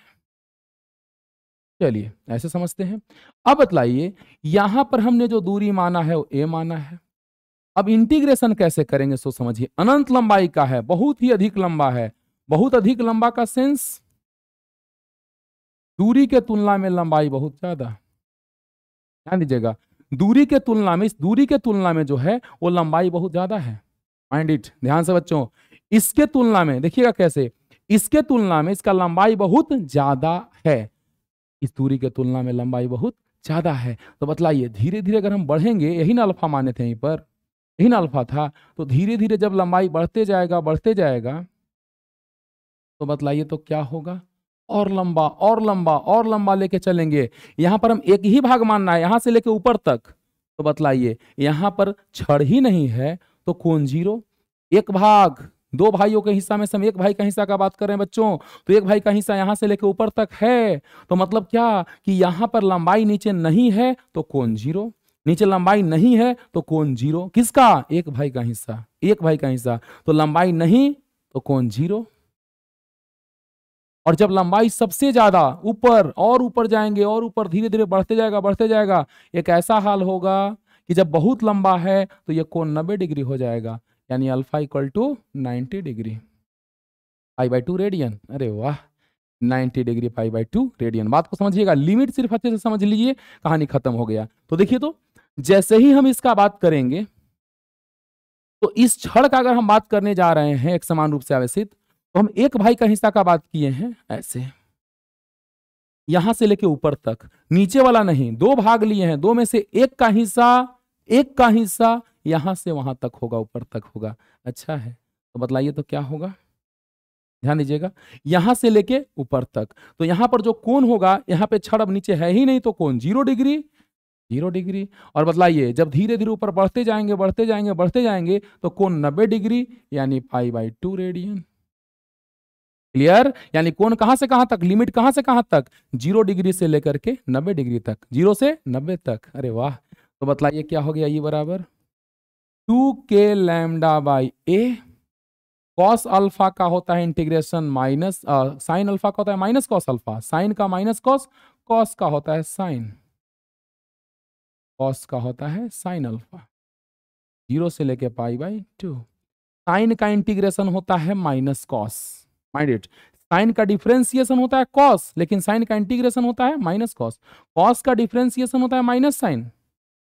A: चलिए ऐसे समझते हैं अब बतलाइए यहां पर हमने जो दूरी माना है वो ए माना है अब इंटीग्रेशन कैसे करेंगे सो समझिए अनंत लंबाई का है बहुत ही अधिक लंबा है बहुत अधिक लंबा का सेंस दूरी के तुलना में लंबाई बहुत ज्यादा ध्यान दीजिएगा दूरी के तुलना में इस दूरी के तुलना में जो है वो लंबाई बहुत ज्यादा है माइंड इट ध्यान से बच्चों इसके तुलना में देखिएगा कैसे इसके तुलना में इसका लंबाई बहुत ज्यादा है इस दूरी के तुलना में लंबाई बहुत ज्यादा है तो बतलाइए धीरे धीरे अगर हम बढ़ेंगे यही ना अल्फा माने थे यहीं पर इन अल्फा था तो धीरे धीरे जब लंबाई बढ़ते जाएगा बढ़ते जाएगा तो बतलाइए तो क्या होगा और लंबा और लंबा और लंबा लेके चलेंगे यहां पर हम एक ही भाग मानना है यहां से लेके ऊपर तक तो बतलाइए यहां पर छड़ ही नहीं है तो कौन जीरो एक भाग दो भाइयों के हिस्सा में से हम एक भाई का हिस्सा का बात कर रहे हैं बच्चों तो एक भाई का हिस्सा यहां से लेके ऊपर तक है तो मतलब क्या कि यहां पर लंबाई नीचे नहीं है तो कौन जीरो नीचे लंबाई नहीं है तो कौन जीरो किसका एक भाई का हिस्सा एक भाई का हिस्सा तो लंबाई नहीं तो कौन जीरो और जब लंबाई सबसे ज्यादा ऊपर और ऊपर जाएंगे और ऊपर धीरे धीरे बढ़ते जाएगा बढ़ते जाएगा एक ऐसा हाल होगा कि जब बहुत लंबा है तो यह कोण नब्बे डिग्री हो जाएगा यानी alpha equal to ninety degree pi by two radian अरे वाह 90 degree pi by two radian बात को समझिएगा लिमिट सिर्फ अच्छे से समझ लीजिए कहानी खत्म हो गया तो देखिए तो जैसे ही हम इसका बात करेंगे तो इस क्षण का अगर हम बात करने जा रहे हैं एक समान रूप से आवेशित तो हम एक भाई का हिस्सा का बात किए हैं ऐसे यहां से लेके ऊपर तक नीचे वाला नहीं दो भाग लिए हैं दो में से एक का हिस्सा एक का हिस्सा यहां से वहां तक होगा ऊपर तक होगा अच्छा है तो बतलाइए तो क्या होगा ध्यान दीजिएगा यहां से लेके ऊपर तक तो यहां पर जो कोण होगा यहां पे छड़ अब नीचे है ही नहीं तो कोण जीरो डिग्री जीरो डिग्री और बतलाइए जब धीरे धीरे ऊपर बढ़ते जाएंगे बढ़ते जाएंगे बढ़ते जाएंगे तो कोण नब्बे डिग्री यानी pi by two radian clear यानी कोण कहां से कहां तक लिमिट कहां से कहां तक जीरो डिग्री से लेकर के नब्बे डिग्री तक जीरो से नब्बे तक अरे वाह तो बतलाइए क्या हो गया ये बराबर टू के lambda by a cos alpha का होता है इंटीग्रेशन माइनस साइन अल्फा का होता है माइनस कॉस अल्फा साइन का माइनस कॉस कॉस का होता है साइन कॉस का होता है साइन अल्फा जीरो से लेके पाई बाई टू साइन का इंटीग्रेशन होता है minus cos mind it sine का डिफ्रेंसिएशन होता है कॉस लेकिन साइन का इंटीग्रेशन होता है माइनस कॉस कॉस का डिफ्रेंसिएशन होता है माइनस साइन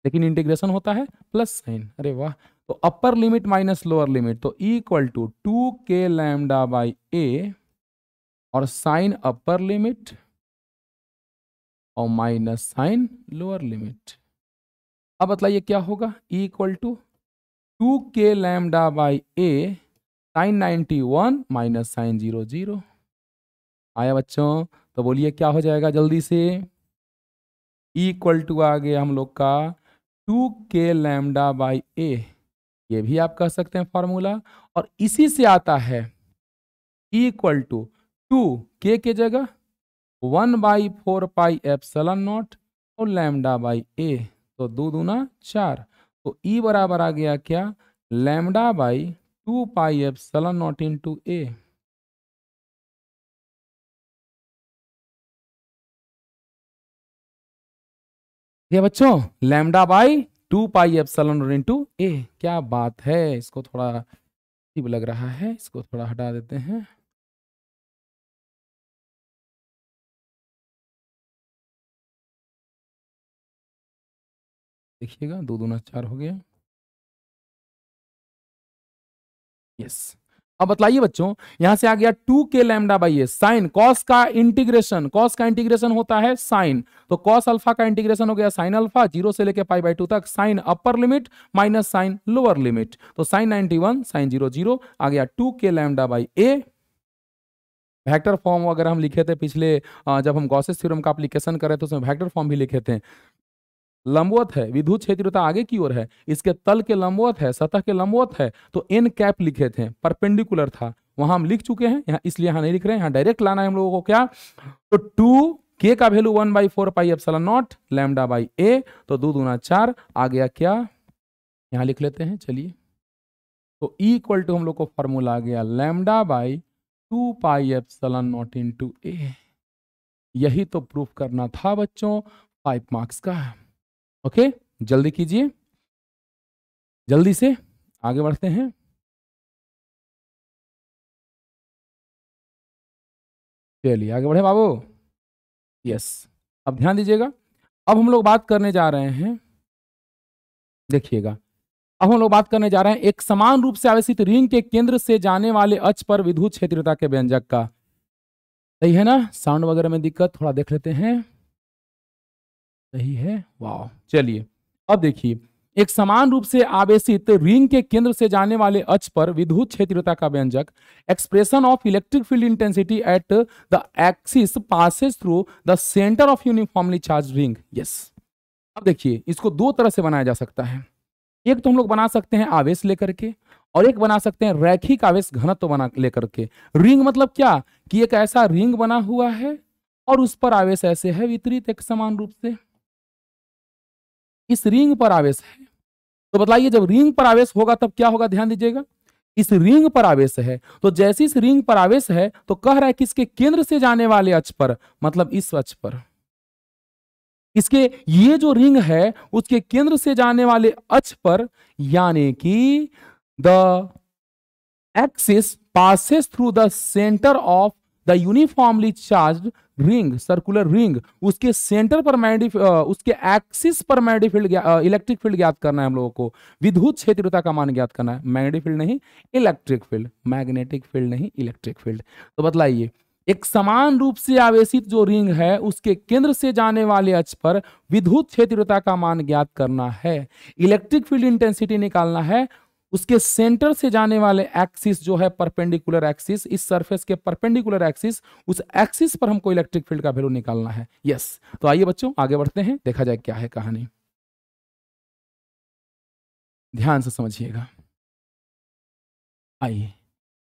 A: लेकिन इंटीग्रेशन होता है प्लस साइन अरे वाह तो upper limit minus lower limit तो इक्वल टू टू के लैमडा बाई ए और साइन अपर लिमिट और माइनस साइन लोअर लिमिट अब बताइए क्या होगा ई इक्वल टू टू के lambda by a sine ninety one minus sine zero zero आया बच्चों तो बोलिए क्या हो जाएगा जल्दी से ई इक्वल टू आ गया हम लोग का टू के लैमडा बाई ए ये भी आप कह सकते हैं फॉर्मूला और इसी से आता है ई इक्वल टू टू के के जगह one by four pi epsilon naught और लैमडा बाई ए तो दो दूना चार तो ई e बराबर आ गया क्या lambda by two pi epsilon naught into a बच्चों lambda by two pi epsilon naught into a क्या बात है इसको थोड़ा लग रहा है इसको थोड़ा हटा देते हैं
B: देखिएगा दो दूना चार हो गया
A: यस अब बताइए बच्चों यहां से आ गया टू के lambda by a sine cos का इंटीग्रेशन कॉस का इंटीग्रेशन होता है साइन तो कॉस अल्फा का इंटीग्रेशन हो गया साइन अल्फा जीरो से लेके पाई बाई टू तक sine upper limit minus sine lower limit तो sine ninety one sine zero zero आ गया टू के lambda by a vector form अगर हम लिखे थे पिछले जब हम गॉसेस थ्योरम का एप्लीकेशन करें तो उसमें वेक्टर फॉर्म भी लिखे थे लंबवत है विद्युत क्षेत्रीयता आगे की ओर है इसके तल के लंबवत है सतह के लंबवत है तो एन कैप लिखे थे परपेंडिकुलर था वहां हम लिख चुके हैं यहाँ इसलिए यहाँ नहीं लिख रहे हैं यहाँ डायरेक्ट लाना है हम लोगों को क्या तो टू के का value one by four pi एफ नॉट लैमडा बाई ए तो दो दूना चार आ गया क्या यहाँ लिख लेते हैं चलिए तो इक्वल e टू हम लोग को फॉर्मूला आ गया लैमडा बाई टू पाई एफ नॉट इन टू ए यही तो प्रूफ करना था बच्चों फाइव मार्क्स का है ओके जल्दी कीजिए जल्दी से आगे बढ़ते हैं
B: चलिए आगे बढ़े बाबू
A: यस अब ध्यान दीजिएगा अब हम लोग बात करने जा रहे हैं देखिएगा अब हम लोग बात करने जा रहे हैं एक समान रूप से आवेशित रिंग के केंद्र से जाने वाले अच पर विद्युत क्षेत्रता के व्यंजक का सही है ना साउंड वगैरह में दिक्कत थोड़ा देख लेते हैं सही है वाह चलिए अब देखिए एक समान रूप से आवेशित रिंग के केंद्र से जाने वाले अच पर विद्युत क्षेत्रता का व्यंजक expression of electric field intensity at the axis passes through the centre of uniformly charge ring yes अब देखिए इसको दो तरह से बनाया जा सकता है एक तो हम लोग बना सकते हैं आवेश लेकर के और एक बना सकते हैं रैखिक आवेश घनत्व बना लेकर के रिंग मतलब क्या कि एक ऐसा रिंग बना हुआ है और उस पर आवेश ऐसे है वितरित एक समान रूप से इस रिंग पर आवेश है तो बताइए जब रिंग पर आवेश होगा तब क्या होगा ध्यान दीजिएगा इस रिंग पर आवेश है तो जैसे इस रिंग पर आवेश है तो कह रहा है कि इसके केंद्र से जाने वाले अच पर मतलब इस अच पर इसके ये जो रिंग है उसके केंद्र से जाने वाले अच पर यानी कि the axis passes through the centre of the uniformly charge ring circular ring उसके सेंटर पर मैग्नेटिक उसके एक्सिस पर मैग्नेटिक फील्ड इलेक्ट्रिक फील्ड ज्ञात करना है हम लोगों को विद्युत क्षेत्रता का मान ज्ञात करना है मैग्नेटिक फील्ड नहीं इलेक्ट्रिक फील्ड मैग्नेटिक फील्ड नहीं इलेक्ट्रिक फील्ड तो बतलाइए एक समान रूप से आवेशित जो रिंग है उसके केंद्र से जाने वाले अक्ष पर विद्युत क्षेत्रता का मान ज्ञात करना है इलेक्ट्रिक फील्ड इंटेंसिटी निकालना है उसके सेंटर से जाने वाले एक्सिस जो है परपेंडिकुलर एक्सिस इस सरफेस के परपेंडिकुलर एक्सिस उस एक्सिस पर हमको इलेक्ट्रिक फील्ड का वैल्यू निकालना है यस तो आइए बच्चों आगे बढ़ते हैं देखा जाए क्या है कहानी
B: ध्यान से समझिएगा
A: आइए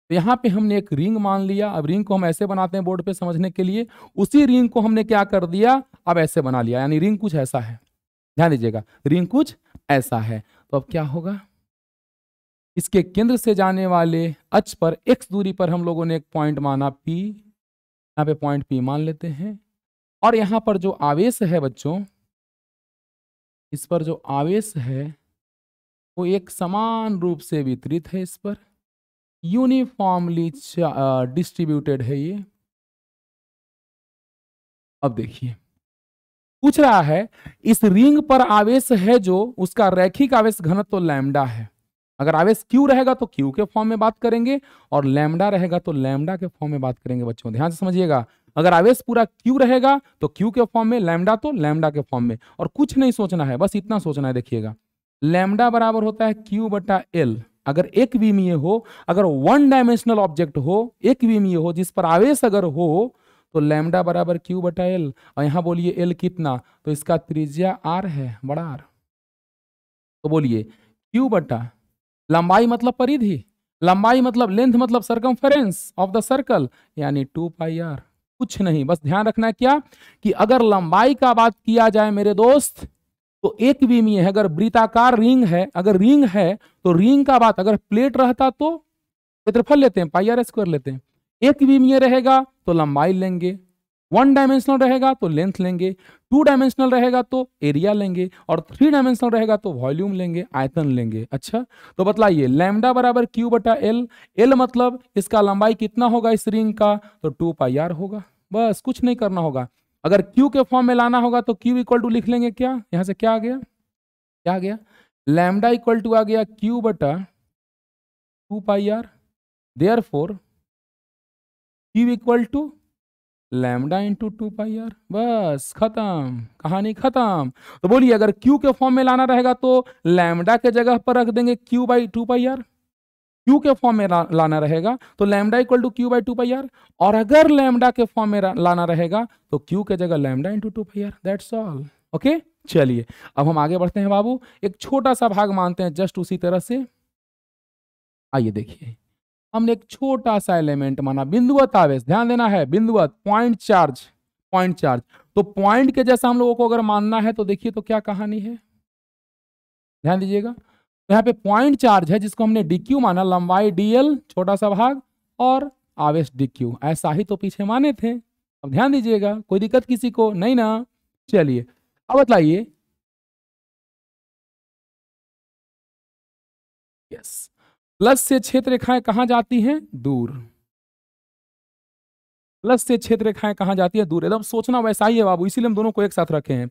A: तो यहाँ पे हमने एक रिंग मान लिया अब रिंग को हम ऐसे बनाते हैं बोर्ड पे समझने के लिए उसी रिंग को हमने क्या कर दिया अब ऐसे बना लिया यानी रिंग कुछ ऐसा है ध्यान दीजिएगा रिंग कुछ ऐसा है तो अब क्या होगा इसके केंद्र से जाने वाले अच पर एक्स दूरी पर हम लोगों ने एक पॉइंट माना पी यहाँ पे पॉइंट पी मान लेते हैं और यहाँ पर जो आवेश है बच्चों इस पर जो आवेश है वो एक समान रूप से वितरित है इस पर यूनिफॉर्मली डिस्ट्रीब्यूटेड है ये अब देखिए पूछ रहा है इस रिंग पर आवेश है जो उसका रैखिक आवेश घनत्व तो लैमडा है अगर आवेश क्यू रहेगा तो क्यू के फॉर्म में बात करेंगे और लैमडा रहेगा तो लैमडा के फॉर्म में बात करेंगे बच्चों ध्यान से समझिएगा अगर आवेश पूरा क्यू रहेगा तो क्यू के फॉर्म में लैमडा तो लैमडा के फॉर्म में और कुछ नहीं सोचना है बस इतना सोचना है देखिएगा लैमडा बराबर होता है क्यू बटा एल अगर एक वी हो अगर वन डायमेंशनल ऑब्जेक्ट हो एक वीम ये हो जिस पर आवेश अगर हो तो लैमडा बराबर क्यू बटा एल और यहां बोलिए एल कितना तो इसका त्रिज्या आर है बड़ा आर तो बोलिए क्यू बटा लंबाई मतलब परिधि लंबाई मतलब लेंथ मतलब सरकमफेरेंस ऑफ द सर्कल यानी टू पाई आर कुछ नहीं बस ध्यान रखना क्या कि अगर लंबाई का बात किया जाए मेरे दोस्त तो एक बीमी है अगर वृताकार रिंग है अगर रिंग है तो रिंग का बात अगर प्लेट रहता तो क्षेत्रफल लेते हैं पाईआर स्क्वायर लेते हैं एक बीमीय रहेगा तो लंबाई लेंगे वन डायमेंशनल रहेगा तो लेंथ लेंगे टू डायमेंशनल रहेगा तो एरिया लेंगे और थ्री डायमेंशनल रहेगा तो वॉल्यूम लेंगे आयतन लेंगे अच्छा तो बतलाइए लैमडा बराबर क्यू बटा एल एल मतलब इसका लंबाई कितना होगा इस रिंग का तो टू पाई आर होगा बस कुछ नहीं करना होगा अगर क्यू के फॉर्म में लाना होगा तो क्यू इक्वल टू लिख लेंगे क्या यहां से क्या आ गया क्या आ गया लैमडा इक्वल टू आ गया क्यू बटा two pi r therefore q equal to lambda into two pi r बस खत्म कहानी खत्म तो बोलिए अगर क्यू के फॉर्म में लाना रहेगा तो लैमडा के जगह पर रख देंगे q by two pi r q के फॉर्म में ला, लाना रहेगा तो lambda equal to Q by two pi r और अगर लैमडा के फॉर्म में लाना रहेगा तो क्यू के जगह lambda into two pi r that's all okay चलिए अब हम आगे बढ़ते हैं बाबू एक छोटा सा भाग मानते हैं जस्ट उसी तरह से आइए देखिए हमने एक छोटा सा एलिमेंट माना बिंदुवत आवेश ध्यान देना है बिंदुवत पॉइंट चार्ज पॉइंट चार्ज तो पॉइंट के जैसा हम लोगों को अगर मानना है तो देखिए तो क्या कहानी है ध्यान दीजिएगा तो यहाँ पे पॉइंट चार्ज है जिसको हमने डी माना लंबाई डीएल छोटा सा भाग और आवेश डी ऐसा ही तो पीछे माने थे अब ध्यान दीजिएगा कोई दिक्कत किसी को नहीं ना चलिए अब बताइए
B: यस प्लस से क्षेत्र रेखाएं
A: कहां जाती हैं दूर प्लस से क्षेत्र रेखाएं कहां जाती है दूर एकदम सोचना वैसा ही है बाबू इसीलिए हम दोनों को एक साथ रखे हैं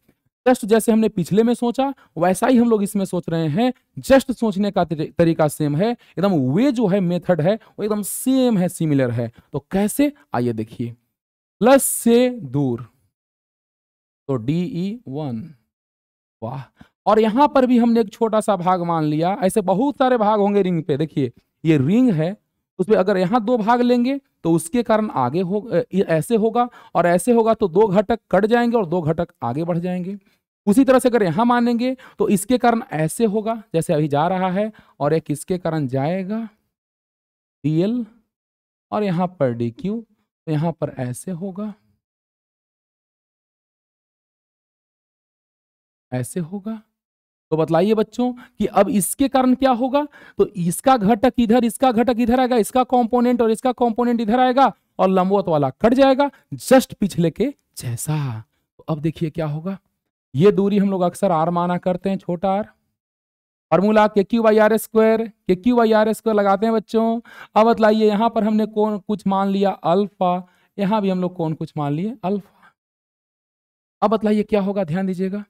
A: जस्ट जैसे हमने पिछले में सोचा वैसा ही हम लोग इसमें सोच रहे हैं जस्ट सोचने का तरीका सेम है एकदम वे जो है मेथड है वो एकदम सेम है सिमिलर है तो कैसे आइए देखिए प्लस से दूर तो डी ई e वन वाह और यहाँ पर भी हमने एक छोटा सा भाग मान लिया ऐसे बहुत सारे भाग होंगे रिंग पे देखिए ये रिंग है उसमें अगर यहाँ दो भाग लेंगे तो उसके कारण आगे हो ऐसे होगा और ऐसे होगा तो दो घटक कट जाएंगे और दो घटक आगे बढ़ जाएंगे उसी तरह से अगर यहाँ मानेंगे तो इसके कारण ऐसे होगा जैसे अभी जा रहा है और एक इसके कारण जाएगा डी और यहाँ पर डी क्यू तो यहाँ पर ऐसे होगा ऐसे होगा तो बतलाइए बच्चों कि अब इसके कारण क्या होगा तो इसका घटक इधर इसका घटक इधर आएगा इसका कंपोनेंट और इसका कंपोनेंट इधर आएगा और लंबवत वाला कट जाएगा जस्ट पिछले के जैसा तो अब देखिए क्या होगा ये दूरी हम लोग अक्सर आर माना करते हैं छोटा r formula k q by are square k q by are square लगाते हैं बच्चों अब बतलाइए यहाँ पर हमने कौन कुछ मान लिया अल्फा यहाँ भी हम लोग कौन कुछ मान लिए अल्फा अब बतलाइए क्या होगा ध्यान दीजिएगा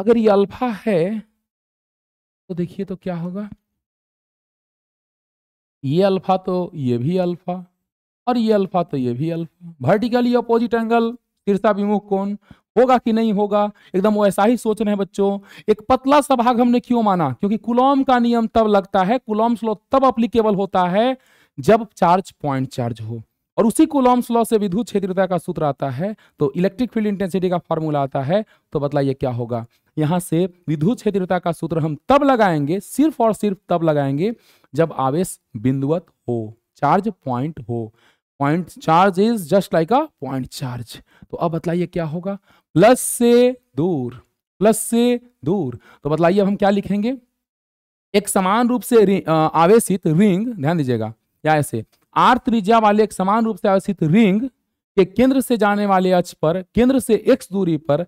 A: अगर ये अल्फा है तो देखिए तो क्या होगा ये अल्फा तो ये भी अल्फा और ये अल्फा तो ये भी अल्फा वर्टिकली अपोजिट एंगल विमुख कौन होगा कि नहीं होगा एकदम वो ऐसा ही सोच रहे हैं बच्चों एक पतला सा भाग हमने क्यों माना क्योंकि कुलॉम का नियम तब लगता है कुलॉम स्लो तब अप्लीकेबल होता है जब चार्ज पॉइंट चार्ज हो और उसी कोलॉम्स लॉ से विद्युत क्षेत्रता का सूत्र आता है तो इलेक्ट्रिक फील्ड इंटेंसिटी का फॉर्मूला आता है तो बताइए क्या होगा यहाँ से विद्युत क्षेत्रता का सूत्र हम तब लगाएंगे सिर्फ और सिर्फ तब लगाएंगे जब आवेश बिंदुवत हो चार्ज पॉइंट हो point charge is just like a point charge तो अब बताइए क्या होगा प्लस से दूर प्लस से दूर तो बतलाइए अब हम क्या लिखेंगे एक समान रूप से आवेशित रिंग ध्यान दीजिएगा या ऐसे आर त्रिज्या वाले एक समान रूप से अवस्थित रिंग के केंद्र से जाने वाले अक्ष पर केंद्र से एक्स दूरी पर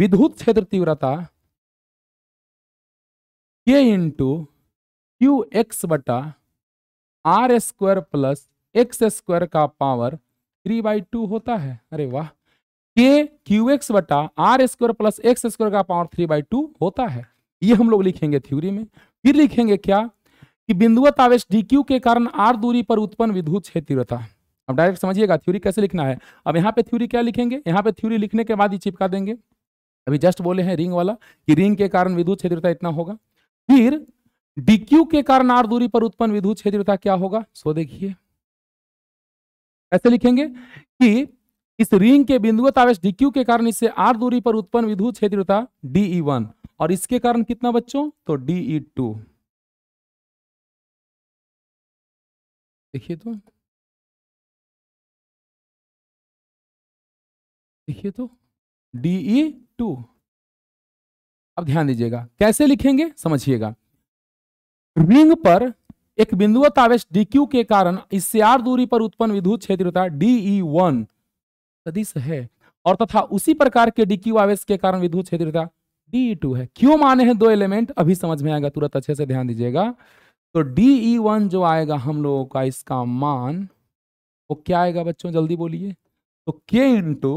A: विद्युत क्षेत्र तीव्रता के इंटू क्यू एक्स बटा are square plus x square का पावर थ्री बाई टू होता है अरे वाह के क्यू एक्स बटा are square plus x square का पावर थ्री बाई टू होता है ये हम लोग लिखेंगे थ्योरी में फिर लिखेंगे क्या कि बिंदुवत आवेश डी क्यू के कारण आर दूरी पर उत्पन्न विद्युत क्षेत्रीयता अब डायरेक्ट समझिएगा थ्योरी कैसे लिखना है अब यहाँ पे थ्योरी क्या लिखेंगे यहाँ पे थ्योरी लिखने के बाद ही चिपका देंगे अभी जस्ट बोले हैं रिंग वाला कि रिंग के कारण विद्युत क्षेत्रीयता इतना होगा फिर dq के कारण आर दूरी पर उत्पन्न विद्युत क्षेत्रीयता क्या होगा सो देखिए ऐसे लिखेंगे कि इस रिंग के बिंदुवत आवेश डी क्यू के कारण इससे आर दूरी पर उत्पन्न विद्युत क्षेत्रीयता DE1 और इसके कारण कितना बच्चों तो DE2 देखिए तो देखिए तो डी ई टू अब ध्यान दीजिएगा कैसे लिखेंगे समझिएगा रिंग पर एक बिंदुवत आवेश क्यू के कारण इससे आर दूरी पर उत्पन्न विद्युत क्षेत्र होता है डीई वन e सदिश है और तथा उसी प्रकार के डी क्यू आवेश के कारण विद्युत क्षेत्र होता है डी टू e है क्यों माने हैं दो एलिमेंट अभी समझ में आएगा तुरंत अच्छे से ध्यान दीजिएगा तो डी ई e वन जो आएगा हम लोगों का इसका मान वो क्या आएगा बच्चों जल्दी बोलिए तो के इंटू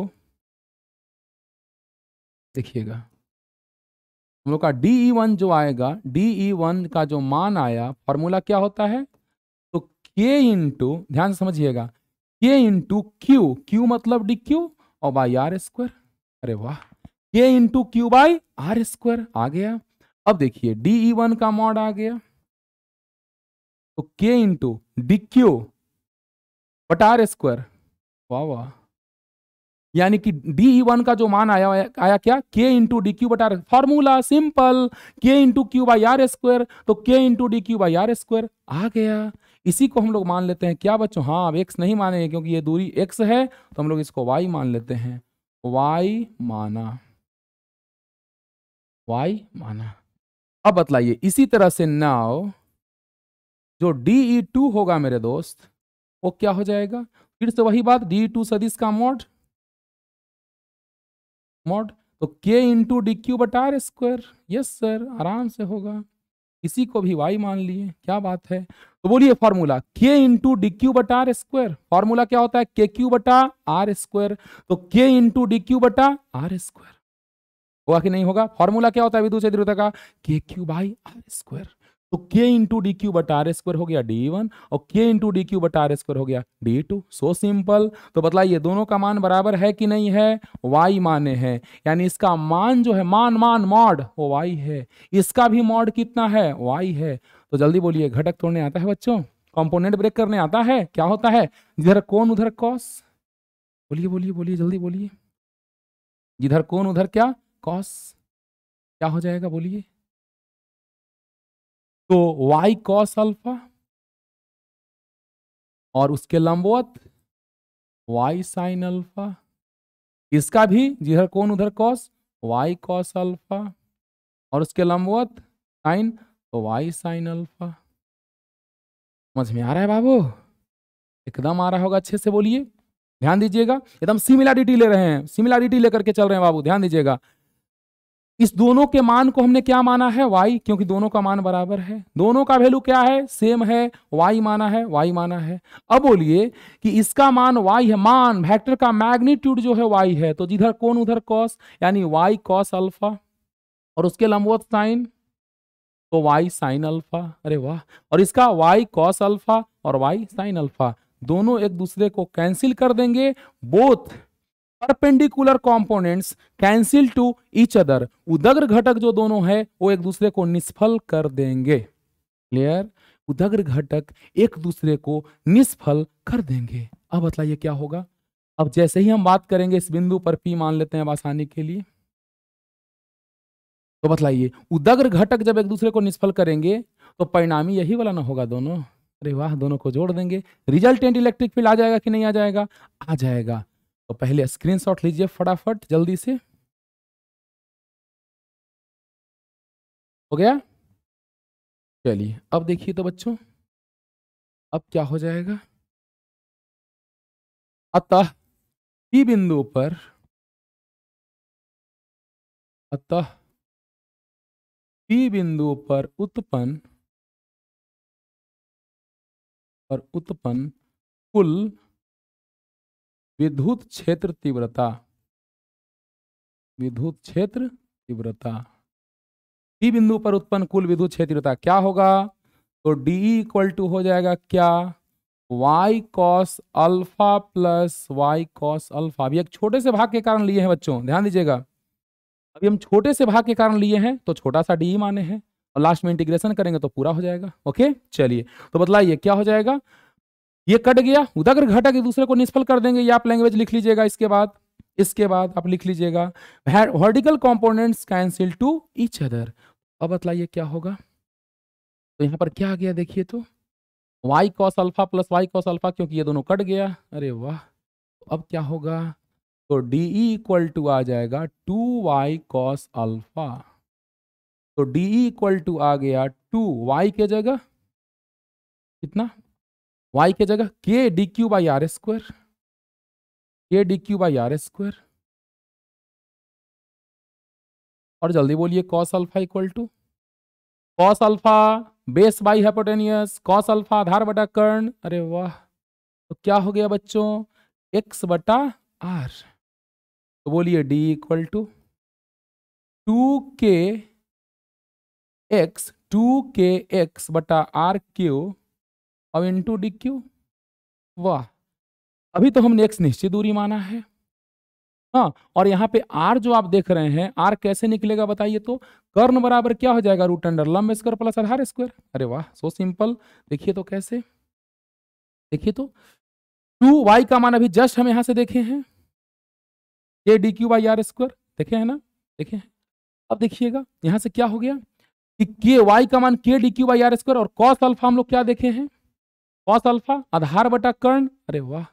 A: देखिएगा हम लोग का डी ई e वन जो आएगा डी ई e वन का जो मान आया फॉर्मूला क्या होता है तो के इंटू ध्यान समझिएगा के इंटू क्यू क्यू मतलब डी क्यू और बाई आर स्क्वायर अरे वाह k into Q by are square आ गया अब देखिए डी ई वन का मॉड आ गया तो के इंटू डी क्यू बट आर स्क्वायर वाह वाह यानी कि डी वन e का जो मान आया आया क्या के into D q r formula simple के into Q by are square तो के into D Q by are square आ गया इसी को हम लोग मान लेते हैं क्या बच्चों हाँ अब एक्स नहीं मानेंगे क्योंकि ये दूरी एक्स है तो हम लोग इसको वाई मान लेते हैं वाई माना वाई माना अब बतलाइए इसी तरह से नाव जो डी ई टू होगा मेरे दोस्त वो क्या हो जाएगा फिर से वही बात डी टू सदिश का मोड मोड तो के इंटू डी क्यू बट आर स्क्वायर यस सर आराम से होगा इसी को भी वाई मान लिए क्या बात है तो बोलिए formula k into D q बट आर स्क्वायर फॉर्मूला क्या होता है के क्यू बटा आर स्क्वायर तो के इंटू डी क्यू बटा आर स्क्वायर होगा कि नहीं होगा फॉर्मूला क्या होता है विद्युत का के क्यू बाई आर स्क्वायर तो के इंटू डी क्यू बट आर स्क्वायर हो गया डी वन और के इंटू डी क्यू बट आर स्क्वायर हो गया डी टू सो सिंपल तो बतलाइए दोनों का मान बराबर है कि नहीं है वाई माने है यानी इसका मान जो है मान मान मॉड वो वाई है इसका भी मॉड कितना है वाई है तो जल्दी बोलिए घटक तोड़ने आता है बच्चों कंपोनेंट ब्रेक करने आता है क्या होता है जिधर कौन उधर कॉस बोलिए बोलिए बोलिए जल्दी बोलिए जिधर कौन उधर क्या कॉस क्या हो जाएगा बोलिए
B: तो y cos अल्फा
A: और उसके लंबवत y sin अल्फा इसका भी जिधर कौन उधर cos y cos अल्फा और उसके लंबवत sin तो y sin अल्फा समझ में आ रहा है बाबू एकदम आ रहा होगा अच्छे से बोलिए ध्यान दीजिएगा एकदम सिमिलरिटी ले रहे हैं सिमिलरिटी लेकर के चल रहे हैं बाबू ध्यान दीजिएगा इस दोनों के मान को हमने क्या माना है वाई क्योंकि दोनों का मान बराबर है दोनों का वैल्यू क्या है सेम है वाई माना है वाई माना है अब बोलिए कि इसका मान वाई है मान वेक्टर का मैग्नीट्यूड जो है वाई है तो जिधर कौन उधर कॉस यानी वाई कॉस अल्फा और उसके लंबवत साइन तो वाई साइन अल्फा अरे वाह और इसका वाई कॉस अल्फा और वाई साइन अल्फा दोनों एक दूसरे को कैंसिल कर देंगे both perpendicular components cancel to each other उदग्र घटक जो दोनों है वो एक दूसरे को निष्फल कर देंगे क्लियर उदग्र घटक एक दूसरे को निष्फल कर देंगे अब बताइए क्या होगा अब जैसे ही हम बात करेंगे इस बिंदु पर पी मान लेते हैं अब आसानी के लिए तो बतलाइए उदग्र घटक जब एक दूसरे को निष्फल करेंगे तो परिणामी यही वाला ना होगा दोनों अरे वाह दोनों को जोड़ देंगे रिजल्टेंट इलेक्ट्रिक फील्ड आ जाएगा कि नहीं आ जाएगा आ जाएगा तो पहले स्क्रीनशॉट लीजिए
B: फटाफट जल्दी से हो गया चलिए अब देखिए तो बच्चों अब क्या हो जाएगा अतः पी बिंदु पर अतः पी बिंदु पर उत्पन्न पर उत्पन्न कुल विद्युत क्षेत्र तीव्रता
A: विद्युत क्षेत्र तीव्रता टी बिंदु पर उत्पन्न कुल विद्युत क्षेत्र तीव्रता क्या होगा तो डी इक्वल टू हो जाएगा क्या y cos alpha plus y cos alpha अभी एक छोटे से भाग के कारण लिए हैं बच्चों ध्यान दीजिएगा अभी हम छोटे से भाग के कारण लिए हैं तो छोटा सा डी माने हैं और लास्ट में इंटीग्रेशन करेंगे तो पूरा हो जाएगा ओके चलिए तो बतलाइए क्या हो जाएगा ये कट गया उधर घटा के दूसरे को निष्फल कर देंगे ये आप लैंग्वेज लिख लीजिएगा इसके बाद इसके बाद आप लिख लीजिएगा vertical component cancel to each other अब बतलाइए क्या होगा तो यहाँ पर क्या आ गया देखिए तो y cos alpha plus y cos alpha क्योंकि ये दोनों कट गया अरे वाह तो अब क्या होगा तो डी इक्वल टू आ जाएगा टू वाई कॉस अल्फा तो डी इक्वल टू आ गया टू वाई के जगह कितना वाई की जगह k d Q by are square k d Q by are square और जल्दी बोलिए cos alpha equal to cos alpha base by hypotenuse cos alpha आधार बटा कर्ण अरे वाह तो क्या हो गया बच्चों एक्स बटा आर तो बोलिए डी इक्वल टू टू के एक्स टू के एक्स बटा आर क्यू अब इन टू डी क्यू वाह अभी तो हमने एक्स निश्चित दूरी माना है हाँ और यहाँ पे आर जो आप देख रहे हैं आर कैसे निकलेगा बताइए तो कर्ण बराबर क्या हो जाएगा रूट अंडर लम्ब स्क्वायर प्लस आधार स्क्वायर अरे वाह सो सिंपल देखिए तो कैसे देखिए तो टू वाई का मान अभी जस्ट हम यहाँ से देखे हैं ये d q by are square देखे है ना देखे है? अब देखिएगा यहाँ से क्या हो गया कि के वाई का मान k d q by are square और कॉस अल्फा हम लोग क्या देखे हैं कॉस अल्फा आधार बटा कर्ण अरे वाह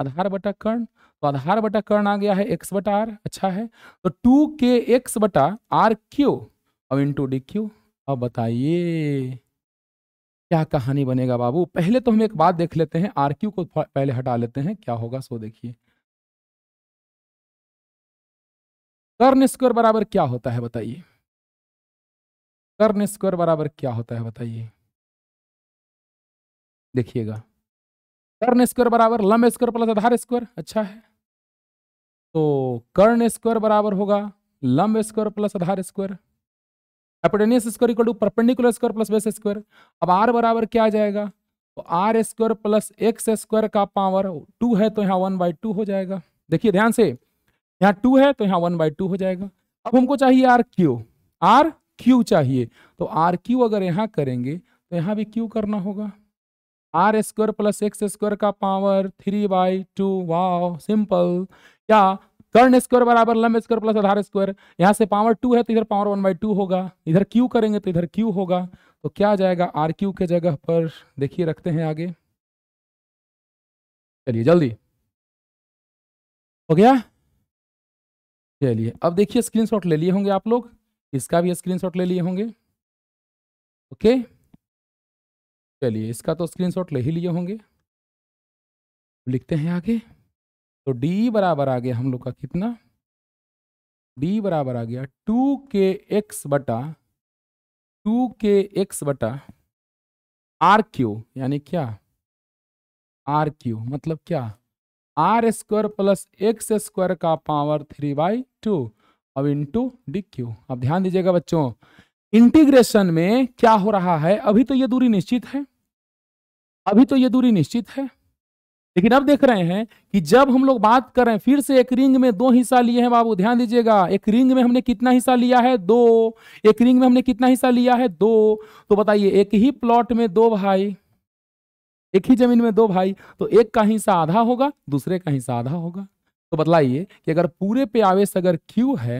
A: आधार बटा कर्ण तो आधार बटा कर्ण आ गया है एक्स बटा आर अच्छा है तो टू के एक्स बटा आर क्यू अब इंटू डी क्यू अब बताइए क्या कहानी बनेगा बाबू पहले तो हम एक बात देख लेते हैं आर क्यू को पहले हटा लेते हैं क्या होगा सो देखिए
B: कर्ण स्क्वायर बराबर क्या होता है बताइए कर्ण स्क्वायर बराबर क्या होता है बताइए देखिएगा
A: कर्ण स्क्वायर बराबर लम स्क्वायर प्लस आधार स्क्वायर अच्छा है तो कर्ण स्क्वायर बराबर होगा लम स्क्वायर प्लस आधार square hypotenuse square equal to perpendicular square plus base square अब आर बराबर क्या आ जाएगा तो R square plus x square का पावर टू है तो यहाँ वन बाई टू हो जाएगा देखिए ध्यान से यहाँ टू है तो यहाँ वन बाई टू हो जाएगा अब हमको चाहिए आर क्यू आर क्यू चाहिए तो आर क्यू अगर यहाँ करेंगे तो यहाँ भी क्यू करना होगा R square plus x square का power three by two wow simple या कर्ण स्क्वायर बराबर लंब स्क्वायर प्लस आधार स्क्वायर यहाँ से पावर टू है तो इधर पावर वन बाई टू होगा इधर क्यू करेंगे तो इधर क्यू होगा तो क्या जाएगा आर क्यू के जगह पर देखिए रखते हैं आगे
B: चलिए जल्दी हो गया
A: चलिए अब देखिए स्क्रीनशॉट ले लिए होंगे आप लोग इसका भी स्क्रीनशॉट ले लिए होंगे ओके okay? चलिए इसका तो स्क्रीनशॉट ले ही लिए होंगे लिखते हैं आगे तो d बराबर आ गया हम लोग का कितना d बराबर आ गया टू के एक्स बटा टू के एक्स बटा आर क्यू यानी क्या आर क्यू मतलब क्या are square plus x square का पावर थ्री बाई टू अब इंटू डी क्यू अब ध्यान दीजिएगा बच्चों इंटीग्रेशन में क्या हो रहा है अभी तो ये दूरी निश्चित है अभी तो ये दूरी निश्चित है लेकिन अब देख रहे हैं कि जब हम लोग बात कर रहे हैं फिर से एक रिंग में दो हिस्सा लिए हैं बाबू ध्यान दीजिएगा एक रिंग में हमने कितना हिस्सा लिया है दो एक रिंग में हमने कितना हिस्सा लिया है दो तो बताइए एक ही प्लॉट में दो भाई एक ही जमीन में दो भाई तो एक का हिस्सा आधा होगा दूसरे का हिस्सा आधा होगा तो बताइए कि अगर पूरे पे आवेश अगर क्यू है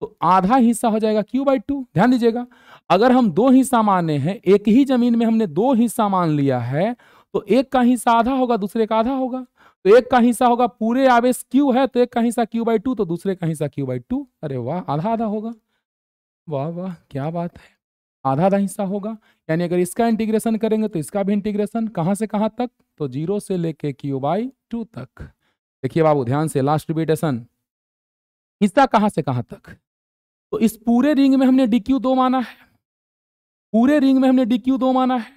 A: तो आधा हिस्सा हो जाएगा क्यू बाई टू ध्यान दीजिएगा अगर हम दो हिस्सा माने हैं एक ही जमीन में हमने दो हिस्सा मान लिया है तो एक का हिस्सा आधा होगा दूसरे का आधा होगा तो एक का हिस्सा होगा पूरे आवेश क्यू है तो एक का हिस्सा क्यू बाई टू तो दूसरे का हिस्सा क्यू बाई टू अरे वाह आधा आधा होगा वाह वाह क्या बात है आधा आधा हिस्सा होगा यानी अगर इसका इंटीग्रेशन करेंगे तो इसका भी इंटीग्रेशन कहाँ से कहाँ तक तो जीरो से लेके क्यू बाई टू तक देखिए बाबू ध्यान से लास्ट रिपीटेशन हिस्सा कहाँ से कहाँ तक तो इस पूरे रिंग में हमने डी क्यू दो माना है पूरे रिंग में हमने डी क्यू दो माना है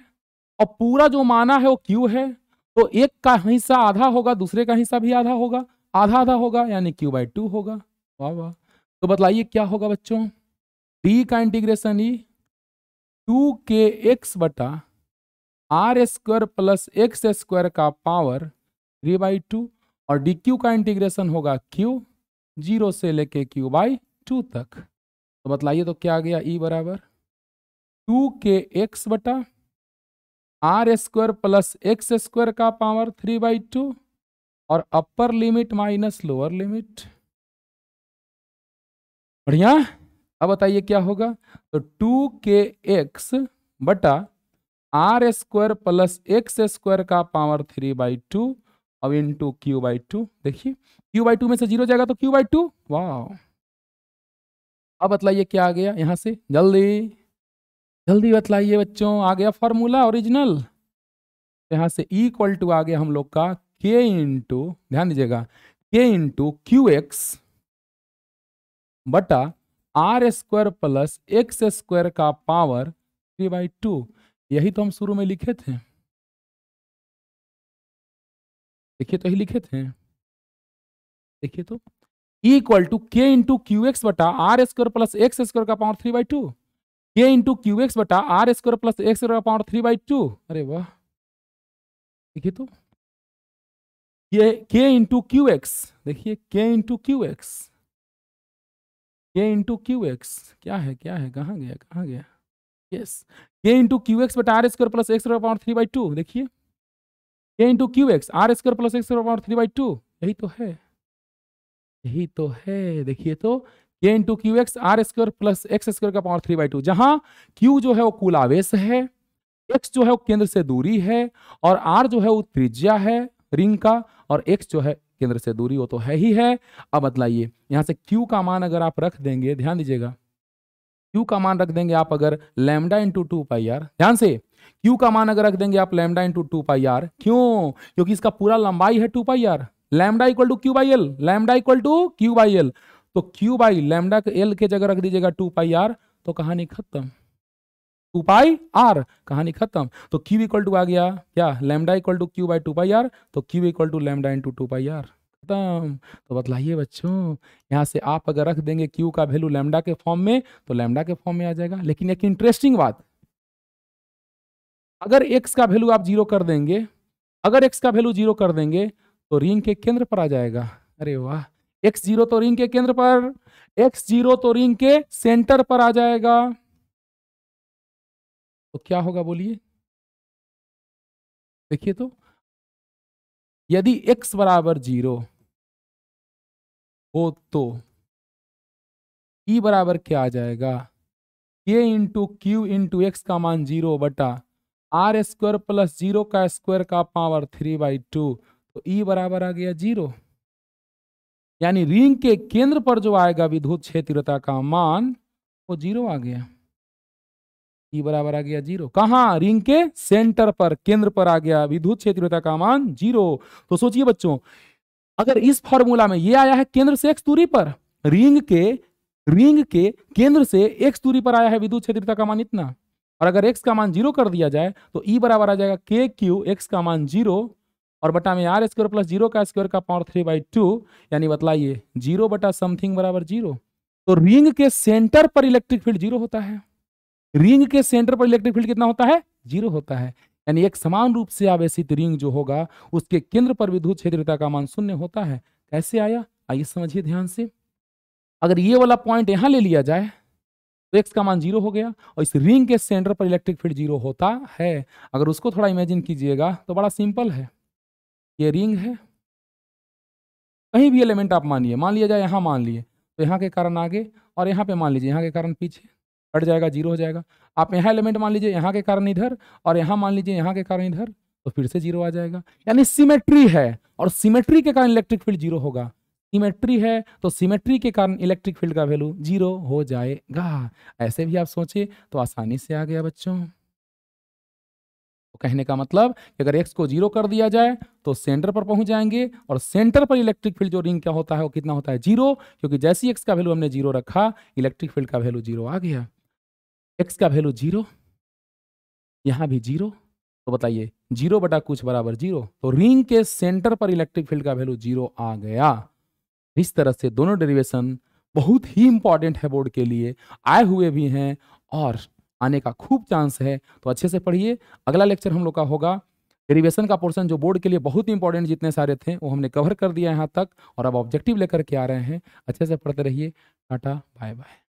A: और पूरा जो माना है वो क्यू है तो एक का हिस्सा आधा होगा दूसरे का हिस्सा भी आधा होगा आधा आधा होगा यानी क्यू बाई टू होगा वाह वाह तो बताइए क्या होगा बच्चों डी का इंटीग्रेशन ई टू के एक्स बटा are square plus x square का पावर थ्री बाई टू और डी क्यू का इंटीग्रेशन होगा क्यू जीरो से लेके क्यू बाई टू तक तो बतलाइए तो क्या आ गया ई बराबर टू के एक्स बटा are square plus x square का पावर थ्री बाई टू और upper limit minus lower limit बढ़िया अब बताइए क्या होगा तो टू के एक्स बटा are square plus x square का पावर थ्री बाई टू अब into Q by two देखिए क्यू बाई टू में से जीरो जाएगा तो क्यू बाई टू वाह अब बतलाइए क्या आ गया यहाँ से जल्दी जल्दी बतलाइए बच्चों आ गया फॉर्मूला ओरिजिनल यहाँ से इक्वल e टू आ गया हम लोग का के इंटू ध्यान दीजिएगा के इंटू क्यू एक्स बटा are square plus x square का पावर थ्री बाई टू यही तो हम शुरू में लिखे थे देखिए तो ही लिखे थे देखिए तो equal to K into Q x बटा are square plus x square का power three by two K into Q x बटा are square plus x square का पावर थ्री बाई टू अरे वाह देखिए तो ये के इंटू क्यू एक्स देखिए K into Q x K into Q x क्या है क्या है कहाँ गया कहाँ गया yes K into Q x बटा are square plus x square power three by two देखिए K into Q x R square plus x square power three by two यही तो है यही तो है देखिए तो के into Q x R square plus x square का पावर थ्री बाई टू जहां क्यू जो है वो कुल आवेश है एक्स जो है वो केंद्र से दूरी है और आर जो है वो त्रिज्या है रिंग का और एक्स जो है केंद्र से दूरी वो तो है ही है अब बतलाइए यहाँ से क्यू का मान अगर आप रख देंगे ध्यान दीजिएगा क्यू का मान रख देंगे आप अगर lambda into two pi R ध्यान से क्यू का मान अगर रख देंगे आप lambda into two pi R क्यों क्योंकि इसका पूरा लंबाई है two pi R lambda equal to Q by L lambda equal to Q by L तो क्यू बाई लैमडा एल के जगह रख दीजिएगा टू पाई आर तो कहानी खत्म टू पाई आर कहानी खत्म तो क्यू इक्वल टू आ गया क्या lambda equal to Q by two pi R तो Q equal to lambda into two pi R खत्म तो बतलाइए बच्चों यहाँ से आप अगर रख देंगे क्यू का वैल्यू लैमडा के फॉर्म में तो लैमडा के फॉर्म में आ जाएगा लेकिन एक इंटरेस्टिंग बात अगर एक्स का वैल्यू आप जीरो कर देंगे अगर एक्स का वैल्यू जीरो कर देंगे तो रिंग के केंद्र पर आ जाएगा अरे वाह एक्स जीरो तो रिंग के केंद्र पर एक्स जीरो तो रिंग के सेंटर पर आ जाएगा
B: तो क्या होगा बोलिए देखिए तो यदि x बराबर जीरो हो तो
A: e बराबर क्या आ जाएगा k into Q into x का मान जीरो बटा आर स्क्वायर प्लस जीरो का स्क्वायर का पावर थ्री बाई टू तो E बराबर आ गया जीरो यानी रिंग के केंद्र पर जो आएगा विद्युत क्षेत्रता का मान वो जीरो आ गया ई e बराबर आ गया जीरो कहा रिंग के सेंटर पर केंद्र पर आ गया विद्युत क्षेत्रता का मान जीरो तो सोचिए बच्चों अगर इस फॉर्मूला में ये आया है केंद्र से एक्स दूरी पर रिंग के रिंग के केंद्र से एक्स दूरी पर आया है विद्युत क्षेत्रता का मान इतना और अगर एक्स का मान जीरो कर दिया जाए तो ई e बराबर आ जाएगा के क्यू एक्स का मान जीरो और बटा में आर स्क्वायर प्लस जीरो का स्क्वायर का पावर थ्री बाई टू यानी बतलाइए जीरो बटा समथिंग बराबर जीरो तो रिंग के सेंटर पर इलेक्ट्रिक फील्ड जीरो होता है रिंग के सेंटर पर इलेक्ट्रिक फील्ड कितना होता है जीरो होता है यानी एक समान रूप से आवेशित रिंग जो होगा उसके केंद्र पर विद्युत क्षेत्रता का मान शून्य होता है कैसे आया आइए समझिए ध्यान से अगर ये वाला पॉइंट यहां ले लिया जाए तो एक्स का मान जीरो हो गया और इस रिंग के सेंटर पर इलेक्ट्रिक फील्ड जीरो होता है अगर उसको थोड़ा इमेजिन कीजिएगा तो बड़ा सिंपल है ये रिंग है कहीं भी एलिमेंट आप मानिए मान लिया जाए यहाँ मान लिए तो यहाँ के कारण आगे और यहाँ पे मान लीजिए यहाँ के कारण पीछे हट जाएगा जीरो हो जाएगा आप यहाँ एलिमेंट मान लीजिए यहाँ के कारण इधर और यहाँ मान लीजिए यहाँ के कारण इधर तो फिर से जीरो आ जाएगा यानी सिमेट्री है और सिमेट्री के कारण इलेक्ट्रिक फील्ड जीरो होगा सिमेट्री है तो सिमेट्री के कारण इलेक्ट्रिक फील्ड का वैल्यू जीरो हो जाएगा ऐसे भी आप सोचिए तो आसानी से आ गया बच्चों तो कहने का मतलब कि अगर एक्स को जीरो कर दिया जाए तो सेंटर पर पहुंच जाएंगे और सेंटर पर इलेक्ट्रिक फील्ड जो रिंग का होता है वो कितना होता है जीरो क्योंकि जैसी एक्स का वैल्यू हमने जीरो रखा इलेक्ट्रिक फील्ड का वैल्यू जीरो आ गया एक्स का वैल्यू जीरो यहां भी जीरो तो बताइए जीरो बटा कुछ बराबर जीरो तो रिंग के सेंटर पर इलेक्ट्रिक फील्ड का वैल्यू जीरो आ गया इस तरह से दोनों डेरिवेशन बहुत ही इंपॉर्टेंट है बोर्ड के लिए आए हुए भी हैं और आने का खूब चांस है तो अच्छे से पढ़िए अगला लेक्चर हम लोग का होगा डेरिवेशन का पोर्शन जो बोर्ड के लिए बहुत ही इंपॉर्टेंट जितने सारे थे वो हमने कवर कर दिया यहाँ तक और अब ऑब्जेक्टिव लेकर के आ रहे हैं अच्छे से पढ़ते रहिए टाटा बाय बाय